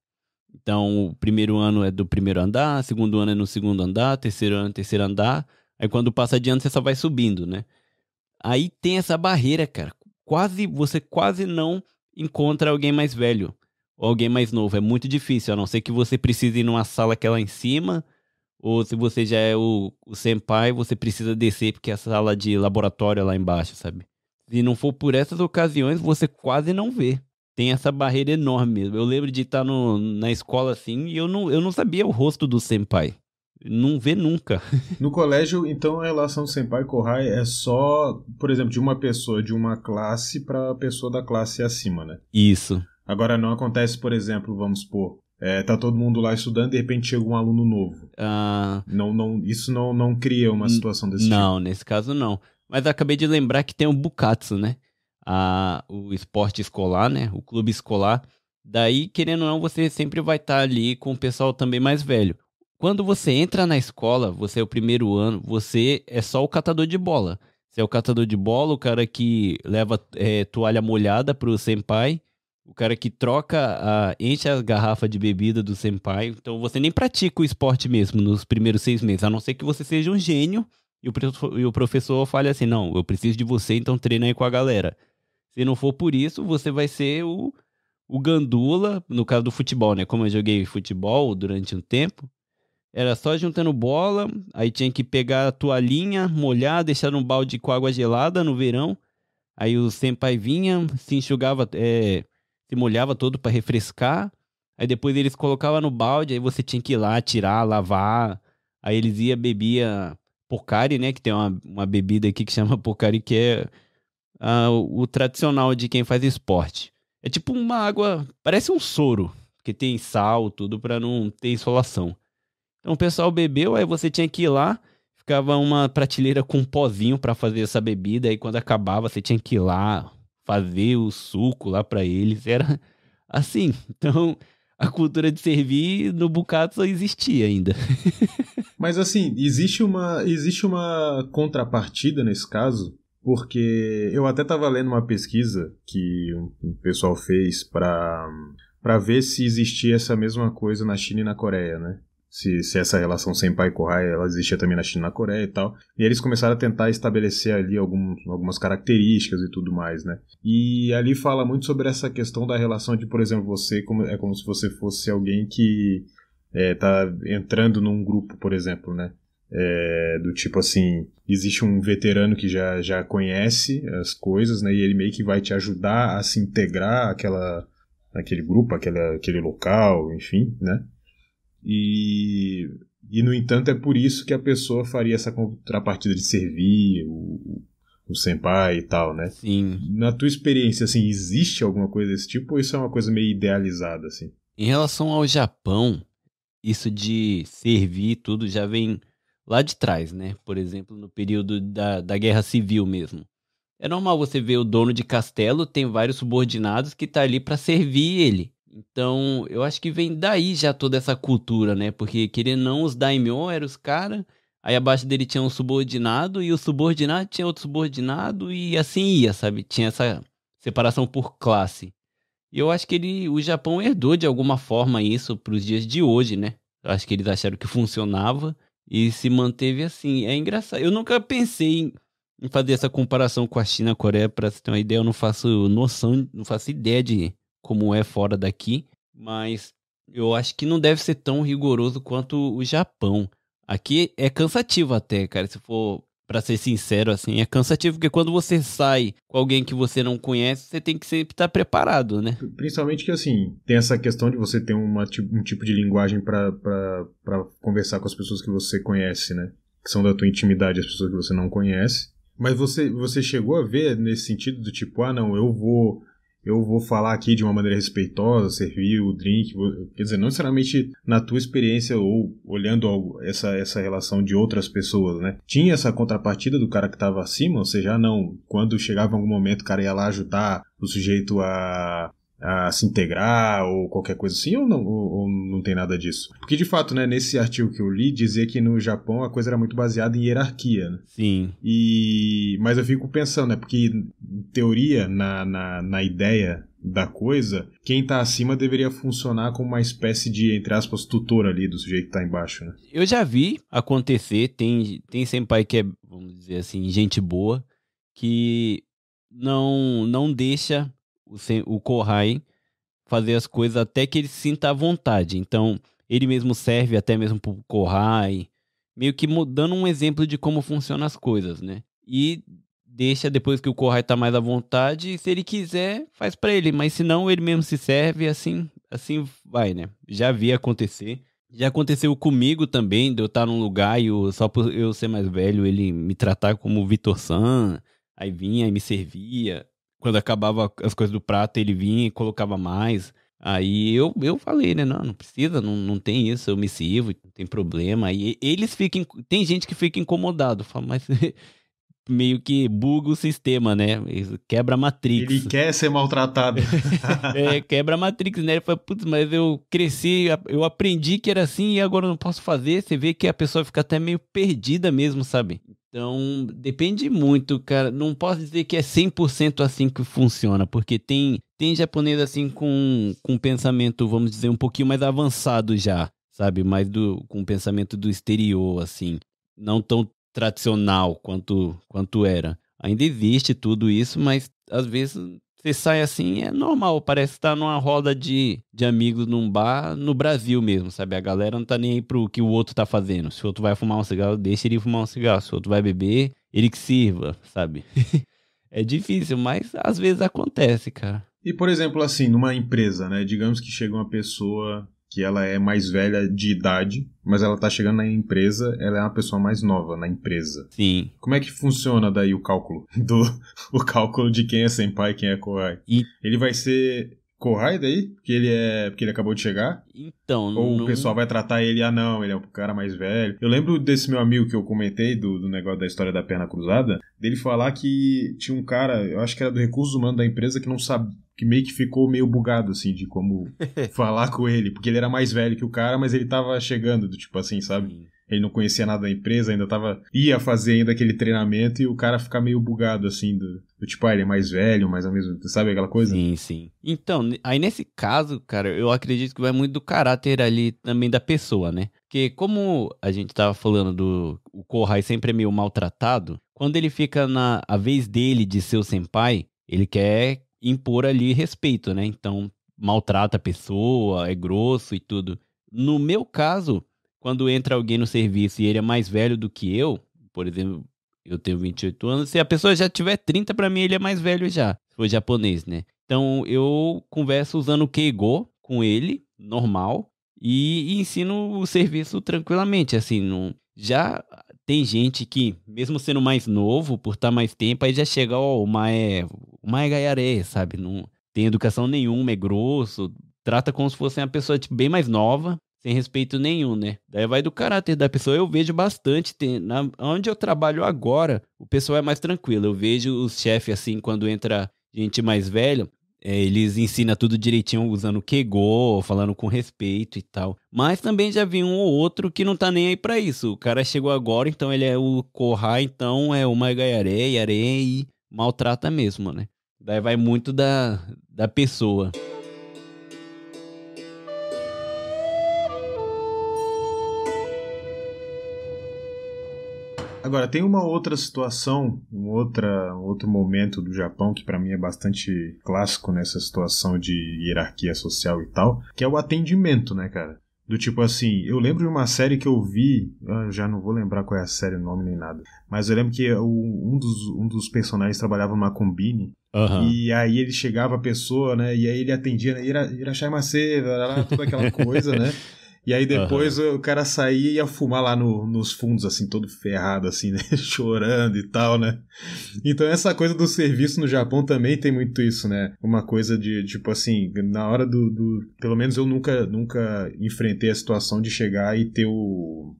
Então, o primeiro ano é do primeiro andar, segundo ano é no segundo andar, terceiro ano é terceiro andar. Aí quando passa de ano, você só vai subindo, né? Aí tem essa barreira, cara. Quase, você quase não encontra alguém mais velho ou alguém mais novo. É muito difícil, a não ser que você precise ir numa sala que é lá em cima, ou se você já é o, o senpai, você precisa descer porque é a sala de laboratório é lá embaixo, sabe? Se não for por essas ocasiões, você quase não vê. Tem essa barreira enorme. Eu lembro de estar no, na escola assim e eu não, eu não sabia o rosto do senpai. Não vê nunca. No colégio, então, a relação senpai kohai é só, por exemplo, de uma pessoa de uma classe para a pessoa da classe acima, né? Isso. Agora não acontece, por exemplo, vamos supor, é, tá todo mundo lá estudando e de repente chega um aluno novo. Uh... Não, não, isso não, não cria uma situação desse não, tipo. Não, nesse caso não. Mas acabei de lembrar que tem o Bukatsu, né? Ah, o esporte escolar, né? O clube escolar. Daí, querendo ou não, você sempre vai estar tá ali com o pessoal também mais velho. Quando você entra na escola, você é o primeiro ano, você é só o catador de bola. Você é o catador de bola, o cara que leva é, toalha molhada pro senpai o cara que troca, a, enche a garrafa de bebida do senpai. Então você nem pratica o esporte mesmo nos primeiros seis meses, a não ser que você seja um gênio e o, e o professor fale assim: não, eu preciso de você, então treina aí com a galera. Se não for por isso, você vai ser o, o gandula, no caso do futebol, né? Como eu joguei futebol durante um tempo, era só juntando bola, aí tinha que pegar a toalhinha, molhar, deixar num balde com água gelada no verão. Aí o senpai vinha, se enxugava, é, você molhava todo para refrescar. Aí depois eles colocavam no balde, aí você tinha que ir lá tirar, lavar. Aí eles iam bebia Pocari, né? Que tem uma, uma bebida aqui que chama Pocari, que é uh, o tradicional de quem faz esporte. É tipo uma água, parece um soro, que tem sal, tudo para não ter insolação. Então o pessoal bebeu, aí você tinha que ir lá, ficava uma prateleira com um pozinho para fazer essa bebida, aí quando acabava você tinha que ir lá fazer o suco lá para eles. Era assim. Então, a cultura de servir no só existia ainda. Mas assim, existe uma, existe uma contrapartida nesse caso, porque eu até estava lendo uma pesquisa que um, pessoal fez para para ver se existia essa mesma coisa na China e na Coreia, né? se, se essa relação sem senpai kohai ela existia também na China, na Coreia e tal. E eles começaram a tentar estabelecer ali algum, algumas características e tudo mais, né? E ali fala muito sobre essa questão da relação de, por exemplo, você como, é como se você fosse alguém que é, tá entrando num grupo, por exemplo, né? É, do tipo assim, existe um veterano que já, já conhece as coisas, né? E ele meio que vai te ajudar a se integrar aquela àquele grupo, aquele àquele local, enfim, né? E, e, no entanto, é por isso que a pessoa faria essa contrapartida de servir o, o senpai e tal, né? Sim. Na tua experiência, assim, existe alguma coisa desse tipo ou isso é uma coisa meio idealizada, assim? Em relação ao Japão, isso de servir tudo já vem lá de trás, né? Por exemplo, no período da, da Guerra Civil mesmo. É normal você ver o dono de castelo, tem vários subordinados que tá ali para servir ele. Então, eu acho que vem daí já toda essa cultura, né? Porque querer não os daimyo eram os caras, aí abaixo dele tinha um subordinado e o subordinado tinha outro subordinado e assim ia, sabe? Tinha essa separação por classe. E eu acho que ele, o Japão herdou de alguma forma isso para os dias de hoje, né? Eu acho que eles acharam que funcionava e se manteve assim. É engraçado. Eu nunca pensei em, em fazer essa comparação com a China, a Coreia, para você ter uma ideia, eu não faço noção, não faço ideia de como é fora daqui, mas eu acho que não deve ser tão rigoroso quanto o Japão. Aqui é cansativo até, cara, se for para ser sincero assim, é cansativo porque quando você sai com alguém que você não conhece, você tem que sempre estar tá preparado, né? Principalmente que assim, tem essa questão de você ter uma, um tipo de linguagem para conversar com as pessoas que você conhece, né? Que são da tua intimidade, as pessoas que você não conhece. Mas você, você chegou a ver nesse sentido do tipo, ah, não, eu vou eu vou falar aqui de uma maneira respeitosa, servir o drink, quer dizer, não necessariamente na tua experiência ou olhando essa, essa relação de outras pessoas, né? Tinha essa contrapartida do cara que estava acima, ou seja, ah, não, quando chegava algum momento o cara ia lá ajudar o sujeito a a se integrar ou qualquer coisa assim, ou não, ou, ou não tem nada disso? Porque, de fato, né, nesse artigo que eu li, dizia que no Japão a coisa era muito baseada em hierarquia, né? Sim. E... Mas eu fico pensando, né, porque, em teoria, na, na, na ideia da coisa, quem tá acima deveria funcionar como uma espécie de, entre aspas, tutor ali do sujeito que tá embaixo, né? Eu já vi acontecer, tem, tem senpai que é, vamos dizer assim, gente boa, que não, não deixa o Kohai fazer as coisas até que ele se sinta à vontade. Então, ele mesmo serve até mesmo para o Kohai, meio que dando um exemplo de como funcionam as coisas, né? E deixa depois que o Kohai está mais à vontade, se ele quiser, faz para ele, mas se não, ele mesmo se serve, assim, assim vai, né? Já vi acontecer. Já aconteceu comigo também, de eu estar tá num lugar e eu, só por eu ser mais velho, ele me tratar como Vitor San, aí vinha e me servia quando acabava as coisas do prato, ele vinha e colocava mais. Aí eu, eu falei, né? Não, não precisa, não, não tem isso, eu me sirvo, não tem problema. Aí eles ficam. Tem gente que fica incomodado, fala, mas meio que buga o sistema, né? Quebra a Matrix. Ele quer ser maltratado. é, quebra a Matrix, né? Ele fala, putz, mas eu cresci, eu aprendi que era assim e agora não posso fazer. Você vê que a pessoa fica até meio perdida mesmo, sabe? Então, depende muito, cara. Não posso dizer que é 100% assim que funciona, porque tem, tem japonês assim com, com pensamento, vamos dizer, um pouquinho mais avançado já, sabe? Mais do, com pensamento do exterior, assim. Não tão tradicional quanto, quanto era. Ainda existe tudo isso, mas às vezes você sai assim, é normal, parece estar tá numa roda de, de amigos num bar no Brasil mesmo, sabe? A galera não tá nem aí pro que o outro tá fazendo. Se o outro vai fumar um cigarro, deixa ele fumar um cigarro. Se o outro vai beber, ele que sirva, sabe? é difícil, mas às vezes acontece, cara. E, por exemplo, assim, numa empresa, né? Digamos que chega uma pessoa que ela é mais velha de idade, mas ela tá chegando na empresa, ela é uma pessoa mais nova na empresa. Sim. Como é que funciona daí o cálculo do o cálculo de quem é senpai e quem é kohai? E... Ele vai ser Kohai daí? Porque ele é. Porque ele acabou de chegar? Então, Ou não... o pessoal vai tratar ele, ah não, ele é o um cara mais velho. Eu lembro desse meu amigo que eu comentei, do, do, negócio da história da perna cruzada, dele falar que tinha um cara, eu acho que era do recurso humano da empresa, que não sabia que meio que ficou meio bugado, assim, de como falar com ele. Porque ele era mais velho que o cara, mas ele tava chegando, do tipo assim, sabe? Ele não conhecia nada da empresa, ainda tava. ia fazer ainda aquele treinamento e o cara ficar meio bugado, assim, do, do tipo, ah, ele é mais velho, mas ao mesmo sabe aquela coisa? Sim, sim. Então, aí nesse caso, cara, eu acredito que vai muito do caráter ali também da pessoa, né? Porque como a gente tava falando do. o Kohai sempre é meio maltratado, quando ele fica na. a vez dele de ser o senpai, ele quer impor ali respeito, né? Então, maltrata a pessoa, é grosso e tudo. No meu caso, quando entra alguém no serviço e ele é mais velho do que eu, por exemplo, eu tenho 28 anos, se a pessoa já tiver 30, para mim ele é mais velho já, se for japonês, né? Então, eu converso usando o Keigo com ele, normal, e, e ensino o serviço tranquilamente, assim, não... Já tem gente que, mesmo sendo mais novo, por estar tá mais tempo, aí já chega, ó, oh, o Maé, o Maé Gaiaré, sabe? Não tem educação nenhuma, é grosso, trata como se fosse uma pessoa tipo, bem mais nova, sem respeito nenhum, né? Daí vai do caráter da pessoa. Eu vejo bastante, tem, na, onde eu trabalho agora, o pessoal é mais tranquilo. Eu vejo os chefes, assim, quando entra gente mais velha, é, eles ensinam tudo direitinho usando Kegô, falando com respeito e tal. Mas também já vi um ou outro que não tá nem aí pra isso. O cara chegou agora, então ele é o Korra, então é o e areia e maltrata mesmo, né? Daí vai muito da, da pessoa. Agora, tem uma outra situação, um, outra, um outro momento do Japão que para mim é bastante clássico nessa situação de hierarquia social e tal, que é o atendimento, né, cara? Do tipo assim, eu lembro de uma série que eu vi, ah, eu já não vou lembrar qual é a série, o nome nem nada, mas eu lembro que um dos, um dos personagens trabalhava numa combine Uhum. E aí ele chegava a pessoa, né? E aí ele atendia, né? Irachai lá toda aquela coisa, né? E aí depois uhum. o cara saía e ia fumar lá no, nos fundos, assim, todo ferrado, assim, né? Chorando e tal, né? Então essa coisa do serviço no Japão também tem muito isso, né? Uma coisa de, tipo assim, na hora do. do... Pelo menos eu nunca, nunca enfrentei a situação de chegar e ter o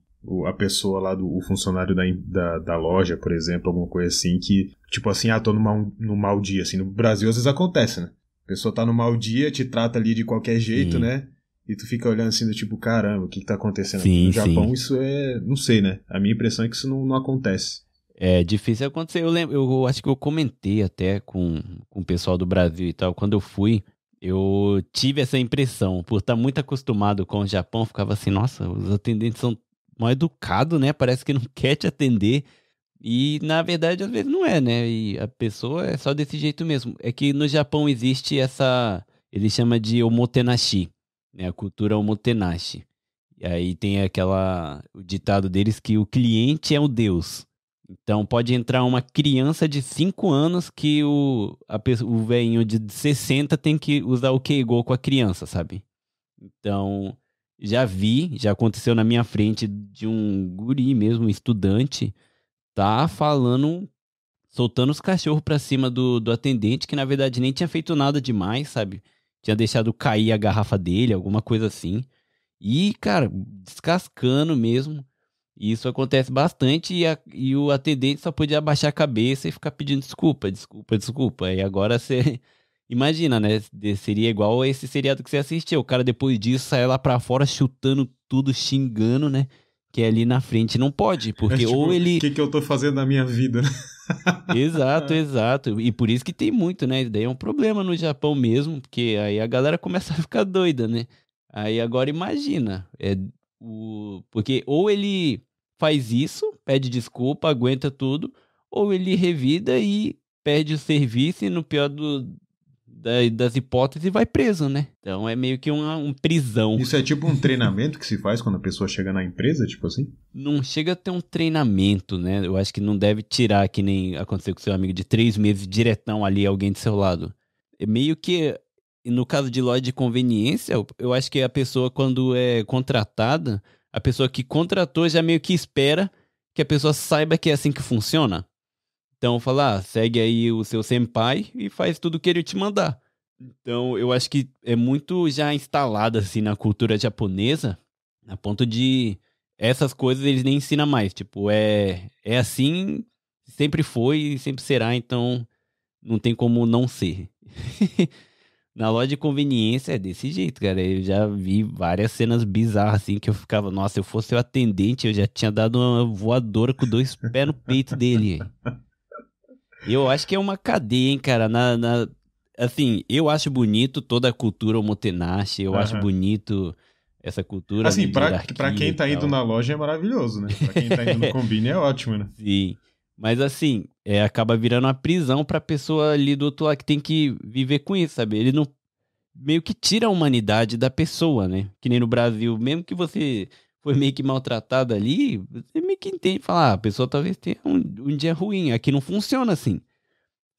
a pessoa lá do funcionário da, da, da, loja, por exemplo, alguma coisa assim, que, tipo assim, ah, tô no mau, no mau dia, assim, no Brasil às vezes acontece, né? A pessoa tá no mau dia, te trata ali de qualquer jeito, Sim. né? e tu fica olhando assim do tipo, caramba, o que, que tá acontecendo sim, no Japão? Sim. Isso é. Não sei, né? A minha impressão é que isso não, não acontece. É difícil acontecer. Eu lembro, eu acho que eu comentei até com, com o pessoal do Brasil e tal. Quando eu fui, eu tive essa impressão. Por estar muito acostumado com o Japão, ficava assim, nossa, os atendentes são mal educados, né? Parece que não quer te atender. E na verdade, às vezes não é, né? E a pessoa é só desse jeito mesmo. É que no Japão existe essa. Ele chama de omotenashi, né? A cultura omotenashi. É e aí tem aquela o ditado deles que o cliente é o deus. Então pode entrar uma criança de 5 anos que o a, o velhinho de 60 tem que usar o Keigo com a criança, sabe? Então, já vi, já aconteceu na minha frente de um guri mesmo, um estudante, tá falando soltando os cachorros pra cima do, do atendente, que na verdade nem tinha feito nada demais, sabe? tinha deixado cair a garrafa dele, alguma coisa assim. E, cara, descascando mesmo. isso acontece bastante e, a, e, o atendente só podia abaixar a cabeça e ficar pedindo desculpa, desculpa, desculpa. E agora você imagina, né? Seria igual esse seriado que você assistiu. O cara depois disso sai lá pra fora chutando tudo, xingando, né? Que é ali na frente não pode, é porque é, tipo, ou ele. O que, que eu tô fazendo na minha vida? exato, é. exato. E por isso que tem muito, né? Daí é um problema no Japão mesmo, porque aí a galera começa a ficar doida, né? Aí agora imagina, é o porque ou ele faz isso, pede desculpa, aguenta tudo, ou ele revida e perde o serviço e no pior do, da, das hipóteses e vai preso, né? Então é meio que uma um prisão. Isso é tipo um treinamento que se faz quando a pessoa chega na empresa, tipo assim? Não chega a ter um treinamento, né? Eu acho que não deve tirar, que nem aconteceu com seu amigo, de três meses diretão ali alguém do seu lado. É meio que no caso de loja de conveniência, eu acho que a pessoa, quando é contratada, a pessoa que contratou já meio que espera que a pessoa saiba que é assim que funciona. Então falar, ah, segue aí o seu senpai e faz tudo o que ele te mandar. Então eu acho que é muito já instalado assim na cultura japonesa, a ponto de essas coisas eles nem ensinam mais. Tipo, é, é assim, sempre foi e sempre será, então não tem como não ser. na loja de conveniência é desse jeito, cara. Eu já vi várias cenas bizarras assim que eu ficava, nossa, se eu fosse o atendente, eu já tinha dado uma voadora com dois pés no peito dele. Eu acho que é uma cadeia, hein, cara. Na, na assim, eu acho bonito toda a cultura omotenache, eu uhum. acho bonito essa cultura. Assim, pra, pra quem tá indo na loja é maravilhoso, né? Pra quem tá indo no combine é ótimo, né? Sim. Mas assim, é, acaba virando uma prisão pra pessoa ali do outro lado que tem que viver com isso, sabe? Ele não. Meio que tira a humanidade da pessoa, né? Que nem no Brasil, mesmo que você foi meio que maltratada ali, você meio que entende, falar, ah, a pessoa talvez tenha um, um, dia ruim. Aqui não funciona assim.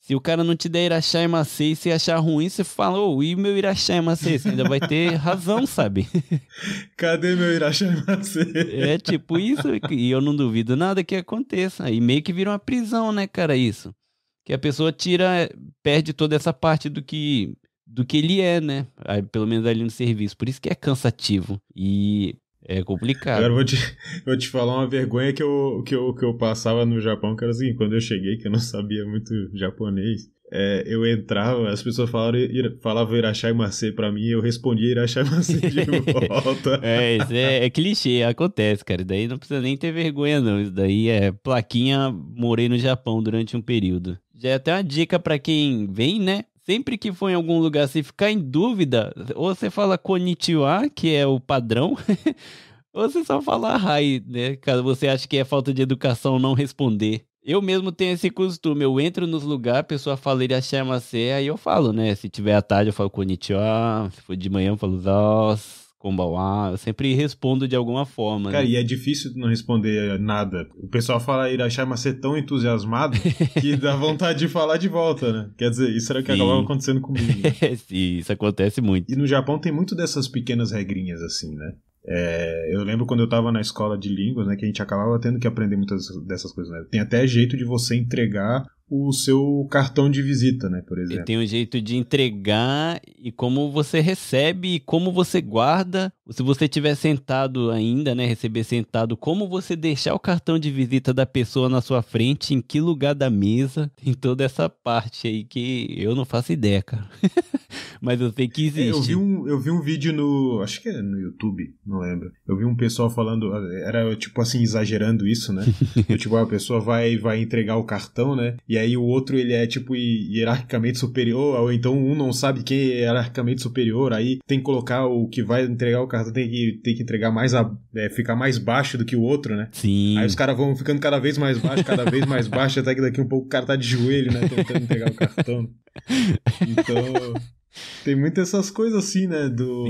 Se o cara não te der irachá e macê e se achar ruim, você fala, ô, oh, e meu irachá e macê? Você ainda vai ter razão, sabe? Cadê meu irachá e macê? É tipo isso, e eu não duvido nada que aconteça. E meio que vira uma prisão, né, cara, isso. Que a pessoa tira, perde toda essa parte do que do que ele é, né? Aí, pelo menos ali no serviço. Por isso que é cansativo. E é complicado. Agora vou te, vou te falar uma vergonha que eu, que, eu, que eu passava no Japão, que era assim, quando eu cheguei, que eu não sabia muito japonês, é, eu entrava, as pessoas falavam, falavam Irachai Macê pra mim, eu respondia Irachai Macê de volta. é, isso é, é, clichê, acontece, cara. Daí não precisa nem ter vergonha, não. Isso daí é plaquinha, morei no Japão durante um período. Já é até uma dica para quem vem, né? sempre que for em algum lugar, se ficar em dúvida, ou você fala konnichiwa, que é o padrão, ou você só fala hi, né? Caso você acha que é falta de educação não responder. Eu mesmo tenho esse costume, eu entro nos lugares, a pessoa fala ele chama aí eu falo, né? Se tiver à tarde eu falo konnichiwa, se for de manhã eu falo zós. Kumbawa, eu sempre respondo de alguma forma. Cara, né? e é difícil não responder nada. O pessoal fala irachama mas ser é tão entusiasmado que dá vontade de falar de volta, né? Quer dizer, isso era o que acabava acontecendo comigo. Né? Sim, isso acontece muito. E no Japão tem muito dessas pequenas regrinhas assim, né? É, eu lembro quando eu estava na escola de línguas, né, que a gente acabava tendo que aprender muitas dessas coisas. Né? Tem até jeito de você entregar o seu cartão de visita, né, por exemplo. E tem um jeito de entregar e como você recebe e como você guarda se você tiver sentado ainda, né, receber sentado, como você deixar o cartão de visita da pessoa na sua frente, em que lugar da mesa, em toda essa parte aí que eu não faço ideia, cara. Mas eu sei que é, existe. Eu vi, um, eu vi um vídeo no, acho que é no YouTube, não lembro. Eu vi um pessoal falando, era tipo assim, exagerando isso, né? eu, tipo, a pessoa vai vai entregar o cartão, né? E aí o outro, ele é tipo hierarquicamente superior, ou então um não sabe quem é hierarquicamente superior, aí tem que colocar o que vai entregar o cartão tem que, tem que entregar mais a, é, ficar mais baixo do que o outro, né? Sim. Aí os caras vão ficando cada vez mais baixo, cada vez mais baixo, até que daqui um pouco o cara tá de joelho, né? Tentando entregar o cartão. Então. Tem muitas essas coisas assim, né? Do, é,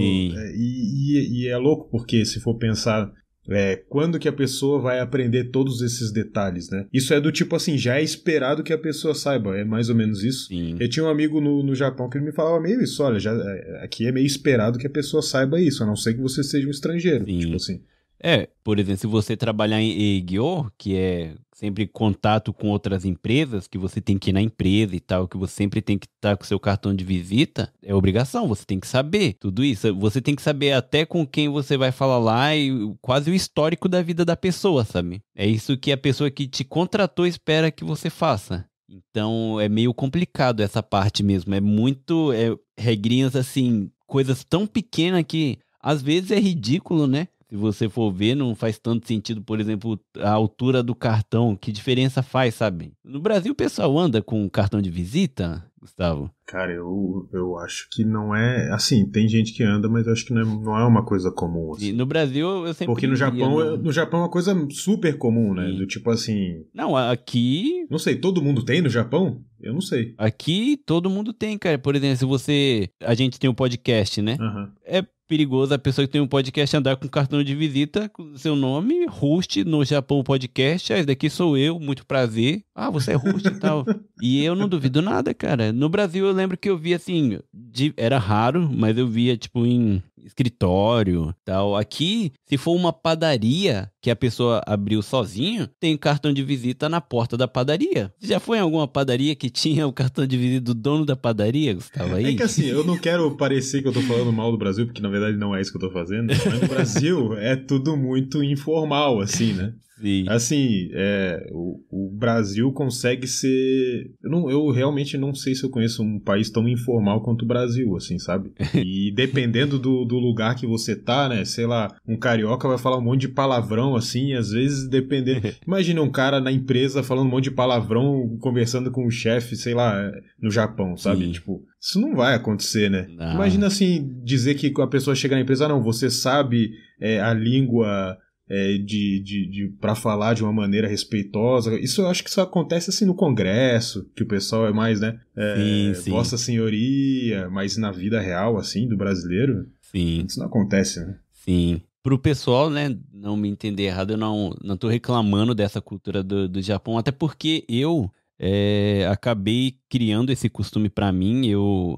e, e, e é louco, porque se for pensar é, quando que a pessoa vai aprender todos esses detalhes, né? Isso é do tipo assim, já é esperado que a pessoa saiba, é mais ou menos isso. Sim. Eu tinha um amigo no, no Japão que ele me falava meio isso, olha, já, é, aqui é meio esperado que a pessoa saiba isso, a não ser que você seja um estrangeiro, Sim. tipo assim. É, por exemplo, se você trabalhar em EGO, que é sempre contato com outras empresas, que você tem que ir na empresa e tal, que você sempre tem que estar tá com seu cartão de visita, é obrigação, você tem que saber tudo isso. Você tem que saber até com quem você vai falar lá e quase o histórico da vida da pessoa, sabe? É isso que a pessoa que te contratou espera que você faça. Então é meio complicado essa parte mesmo. É muito é, regrinhas assim, coisas tão pequenas que às vezes é ridículo, né? se você for ver, não faz tanto sentido, por exemplo, a altura do cartão. Que diferença faz, sabe? No Brasil, o pessoal anda com cartão de visita, Gustavo? Cara, eu, eu acho que não é. Assim, tem gente que anda, mas eu acho que não é, não é uma coisa comum. Assim. no Brasil, eu sempre. Porque no Japão, no... É, no Japão é uma coisa super comum, né? Sim. Do tipo assim. Não, aqui. Não sei, todo mundo tem no Japão? Eu não sei. Aqui todo mundo tem, cara. Por exemplo, se você. A gente tem um podcast, né? Uhum. É perigoso a pessoa que tem um podcast andar com cartão de visita com seu nome, Rust no Japão Podcast. aí ah, esse daqui sou eu, muito prazer. Ah, você é Rust e tal. E eu não duvido nada, cara. No Brasil eu lembro que eu via assim, de, era raro, mas eu via tipo em escritório, tal. Aqui, se for uma padaria, que a pessoa abriu sozinho, tem o cartão de visita na porta da padaria. Já foi em alguma padaria que tinha o cartão de visita do dono da padaria, Gustavo? Aí? É, é que assim, eu não quero parecer que eu tô falando mal do Brasil, porque na verdade não é isso que eu tô fazendo, né? mas no Brasil é tudo muito informal, assim, né? Sim. Assim, é, o, o, Brasil consegue ser. Eu, não, eu realmente não sei se eu conheço um país tão informal quanto o Brasil, assim, sabe? E dependendo do, do lugar que você tá, né? Sei lá, um carioca vai falar um monte de palavrão assim, às vezes dependendo. Imagina um cara na empresa falando um monte de palavrão, conversando com o chefe, sei lá, no Japão, sabe? Sim. Tipo, isso não vai acontecer, né? Não. Imagina assim, dizer que a pessoa chega na empresa, ah, não, você sabe é, a língua é, de, de, de para falar de uma maneira respeitosa. Isso eu acho que só acontece assim no Congresso, que o pessoal é mais, né? É, sim, sim. Vossa Senhoria, mas na vida real, assim, do brasileiro. Sim. Isso não acontece, né? Sim para o pessoal, né, não me entender errado, eu não, não tô reclamando dessa cultura do, do Japão, até porque eu é, acabei criando esse costume para mim, eu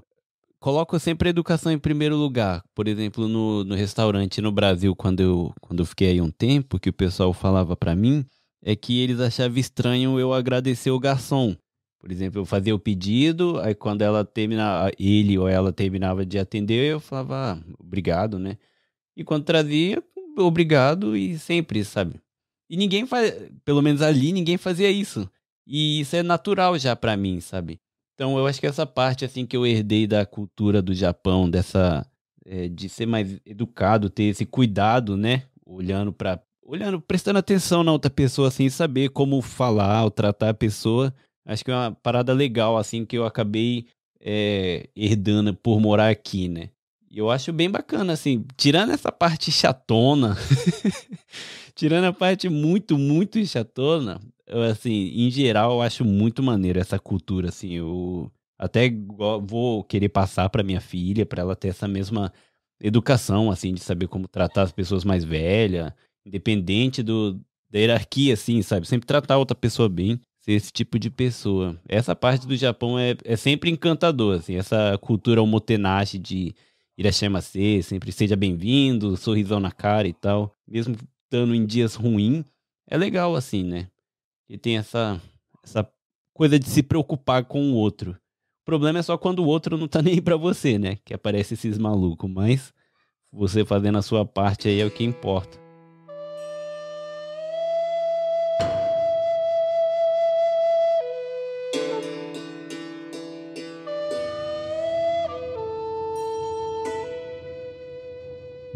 coloco sempre a educação em primeiro lugar. Por exemplo, no, no restaurante no Brasil, quando eu, quando eu fiquei aí um tempo, que o pessoal falava para mim, é que eles achavam estranho eu agradecer o garçom. Por exemplo, eu fazia o pedido, aí quando ela terminava, ele ou ela terminava de atender, eu falava, ah, obrigado, né? E quando trazia, obrigado e sempre, sabe? E ninguém faz, pelo menos ali, ninguém fazia isso. E isso é natural já para mim, sabe? Então eu acho que essa parte assim que eu herdei da cultura do Japão, dessa é, de ser mais educado, ter esse cuidado, né? Olhando para olhando, prestando atenção na outra pessoa assim, saber como falar ou tratar a pessoa. Acho que é uma parada legal assim que eu acabei é, herdando por morar aqui, né? eu acho bem bacana, assim, tirando essa parte chatona, tirando a parte muito, muito chatona, eu, assim, em geral, eu acho muito maneiro essa cultura, assim, eu até vou querer passar para minha filha, para ela ter essa mesma educação, assim, de saber como tratar as pessoas mais velhas, independente do, da hierarquia, assim, sabe? Sempre tratar outra pessoa bem, ser esse tipo de pessoa. Essa parte do Japão é, é sempre encantador, assim, essa cultura omotenashi de Iracema C, sempre seja bem-vindo, sorrisão na cara e tal. Mesmo estando em dias ruins, é legal assim, né? Que tem essa, essa coisa de se preocupar com o outro. O problema é só quando o outro não tá nem para você, né? Que aparece esses malucos, mas você fazendo a sua parte aí é o que importa.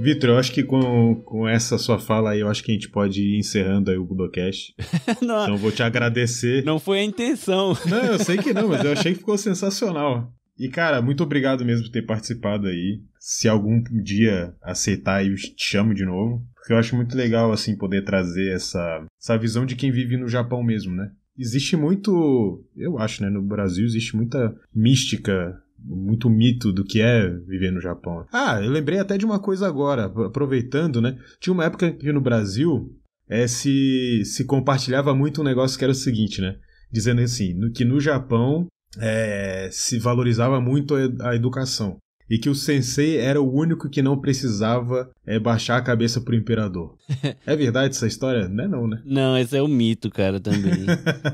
Vitor, eu acho que com, com essa sua fala aí, eu acho que a gente pode ir encerrando aí o Budocast. não, então vou te agradecer. Não foi a intenção. Não, eu sei que não, mas eu achei que ficou sensacional. E cara, muito obrigado mesmo por ter participado aí. Se algum dia aceitar, eu te chamo de novo. Porque eu acho muito legal, assim, poder trazer essa, essa visão de quem vive no Japão mesmo, né? Existe muito, eu acho, né? No Brasil existe muita mística muito mito do que é viver no Japão. Ah, eu lembrei até de uma coisa agora, aproveitando, né? Tinha uma época que no Brasil é, se, se compartilhava muito um negócio que era o seguinte, né? Dizendo assim, no, que no Japão é, se valorizava muito a educação e que o sensei era o único que não precisava é, baixar a cabeça pro imperador. é verdade essa história? Não é não, né? Não, esse é o um mito, cara, também.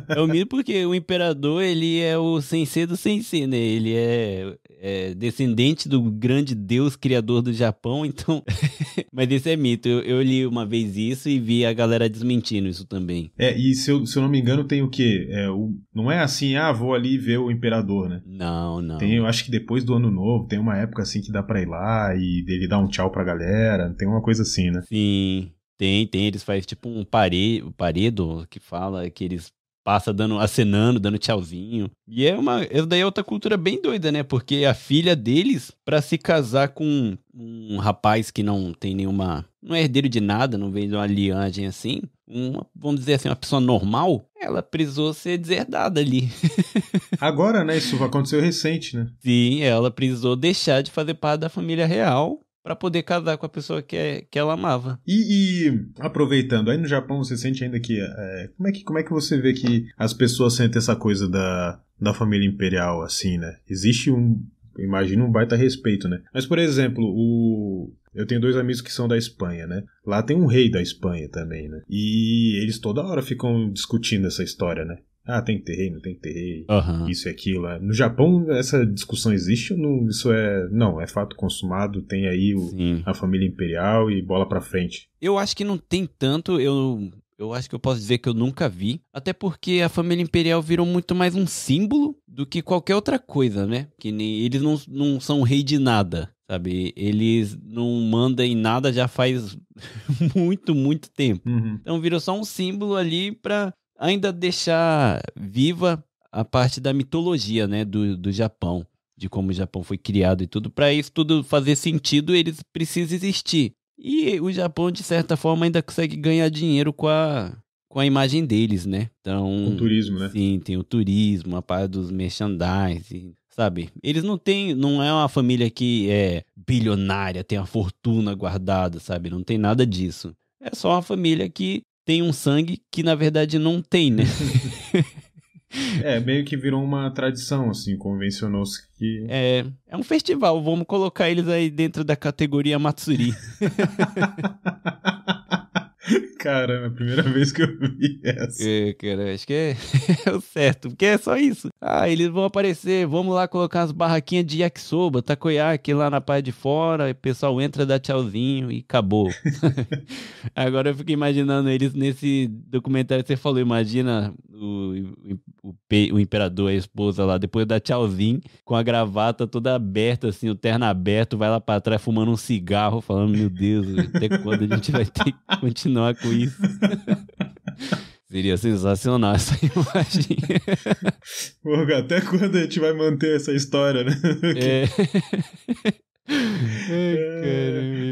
é o um mito porque o imperador, ele é o sensei do sensei, né? Ele é é, descendente do grande deus criador do Japão, então. Mas esse é mito. Eu, eu, li uma vez isso e vi a galera desmentindo isso também. É, e se eu, se eu não me engano, tem o quê? É, o... Não é assim, ah, vou ali ver o imperador, né? Não, não. Tem, eu acho que depois do ano novo, tem uma época assim que dá pra ir lá e dele dar um tchau pra galera. Tem uma coisa assim, né? Sim. Tem, tem, eles fazem tipo um paredo, paredo que fala que eles passa dando acenando, dando tchauzinho. E é uma, essa é, daí é outra cultura bem doida, né? Porque a filha deles para se casar com um rapaz que não tem nenhuma, não é herdeiro de nada, não vem de uma linhagem assim, uma, vamos dizer assim, uma pessoa normal, ela precisou ser deserdada ali. Agora, né? Isso aconteceu recente, né? Sim, ela precisou deixar de fazer parte da família real para poder casar com a pessoa que, é, que ela amava. E, e, aproveitando, aí no Japão você sente ainda que, é, como é que. Como é que você vê que as pessoas sentem essa coisa da, da família imperial, assim, né? Existe um. Imagina um baita respeito, né? Mas, por exemplo, o. Eu tenho dois amigos que são da Espanha, né? Lá tem um rei da Espanha também, né? E eles toda hora ficam discutindo essa história, né? Ah, tem que ter rei, não tem que ter rei, uhum. isso e aquilo. No Japão, essa discussão existe ou não? Isso é. Não, é fato consumado, tem aí o, a família imperial e bola pra frente. Eu acho que não tem tanto, eu. Eu acho que eu posso dizer que eu nunca vi. Até porque a família imperial virou muito mais um símbolo do que qualquer outra coisa, né? Que nem, eles não, não são rei de nada sabe? Eles não mandam em nada já faz muito, muito tempo. Uhum. Então virou só um símbolo ali para ainda deixar viva a parte da mitologia, né, do, do Japão, de como o Japão foi criado e tudo. Para isso tudo fazer sentido, eles precisam existir. E o Japão, de certa forma, ainda consegue ganhar dinheiro com a, com a imagem deles, né? Então, o turismo, né? Sim, tem o turismo, a parte dos merchandising, sabe? Eles não têm, não é uma família que é bilionária, tem a fortuna guardada, sabe? Não tem nada disso. É só uma família que tem um sangue que na verdade não tem, né? É, meio que virou uma tradição, assim, convencionou-se que. É, é um festival, vamos colocar eles aí dentro da categoria Matsuri. Caramba, é a primeira vez que eu vi essa. É, cara, acho que é, é, o certo, porque é só isso. Ah, eles vão aparecer, vamos lá colocar as barraquinhas de yakisoba, takoyaki lá na parte de fora, o pessoal entra, dá tchauzinho e acabou. Agora eu fico imaginando eles nesse documentário que você falou, imagina o, o, o imperador, a esposa lá, depois da tchauzinho, com a gravata toda aberta, assim, o terno aberto, vai lá pra trás fumando um cigarro, falando, meu Deus, até quando a gente vai ter que continuar continuar com isso. Seria sensacional essa imagem. Porra, até quando a gente vai manter essa história, né? é. É,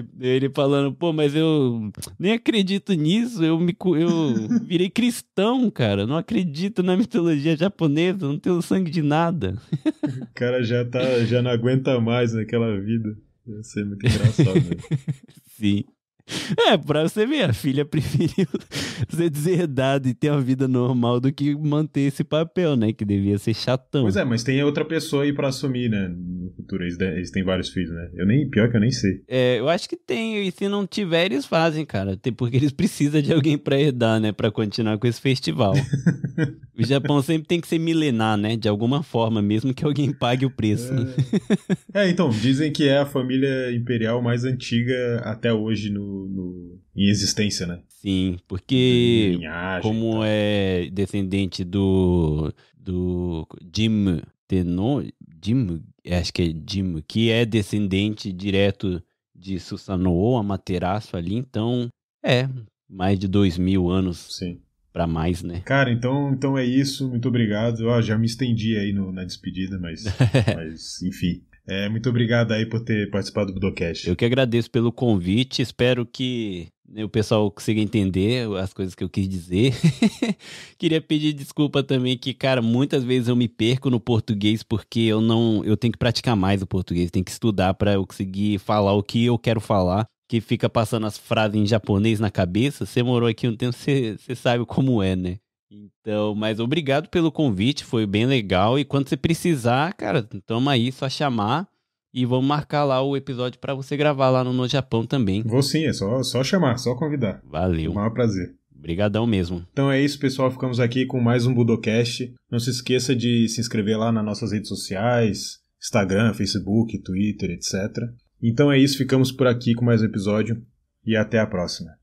cara, ele falando, pô, mas eu nem acredito nisso, eu me eu virei cristão, cara, não acredito na mitologia japonesa, não tenho sangue de nada. O cara já tá, já não aguenta mais naquela vida. Ia ser muito engraçado. Né? Sim. É, pra você ver, a filha preferiu ser deserdada e ter uma vida normal do que manter esse papel, né? Que devia ser chatão. Pois é, mas tem outra pessoa aí pra assumir, né? No futuro, eles, eles têm vários filhos, né? Eu nem, pior que eu nem sei. É, eu acho que tem, e se não tiver, eles fazem, cara. Porque eles precisam de alguém pra herdar, né? Pra continuar com esse festival. o Japão sempre tem que ser milenar, né? De alguma forma, mesmo que alguém pague o preço. Né? É, é então, dizem que é a família imperial mais antiga até hoje no no, em existência, né? Sim, porque Linhagem, como tá. é descendente do, do Jim Tenon, Jim, é, acho que é Jim, que é descendente direto de Susanoo, Amaterasu ali, então é mais de dois mil anos. Sim para mais, né? Cara, então, então é isso. Muito obrigado. Ah, já me estendi aí no, na despedida, mas, mas enfim. É, muito obrigado aí por ter participado do Budocast. Eu que agradeço pelo convite, espero que né, o pessoal consiga entender as coisas que eu quis dizer. Queria pedir desculpa também que, cara, muitas vezes eu me perco no português porque eu não, eu tenho que praticar mais o português, tenho que estudar para eu conseguir falar o que eu quero falar. Que fica passando as frases em japonês na cabeça. Você morou aqui um tempo, você, você sabe como é, né? Então, mas obrigado pelo convite, foi bem legal. E quando você precisar, cara, toma aí, só chamar. E vamos marcar lá o episódio para você gravar lá no No Japão também. Vou sim, é só, só chamar, só convidar. Valeu. O maior prazer. Obrigadão mesmo. Então é isso, pessoal. Ficamos aqui com mais um Budocast. Não se esqueça de se inscrever lá nas nossas redes sociais: Instagram, Facebook, Twitter, etc. Então é isso, ficamos por aqui com mais um episódio e até a próxima.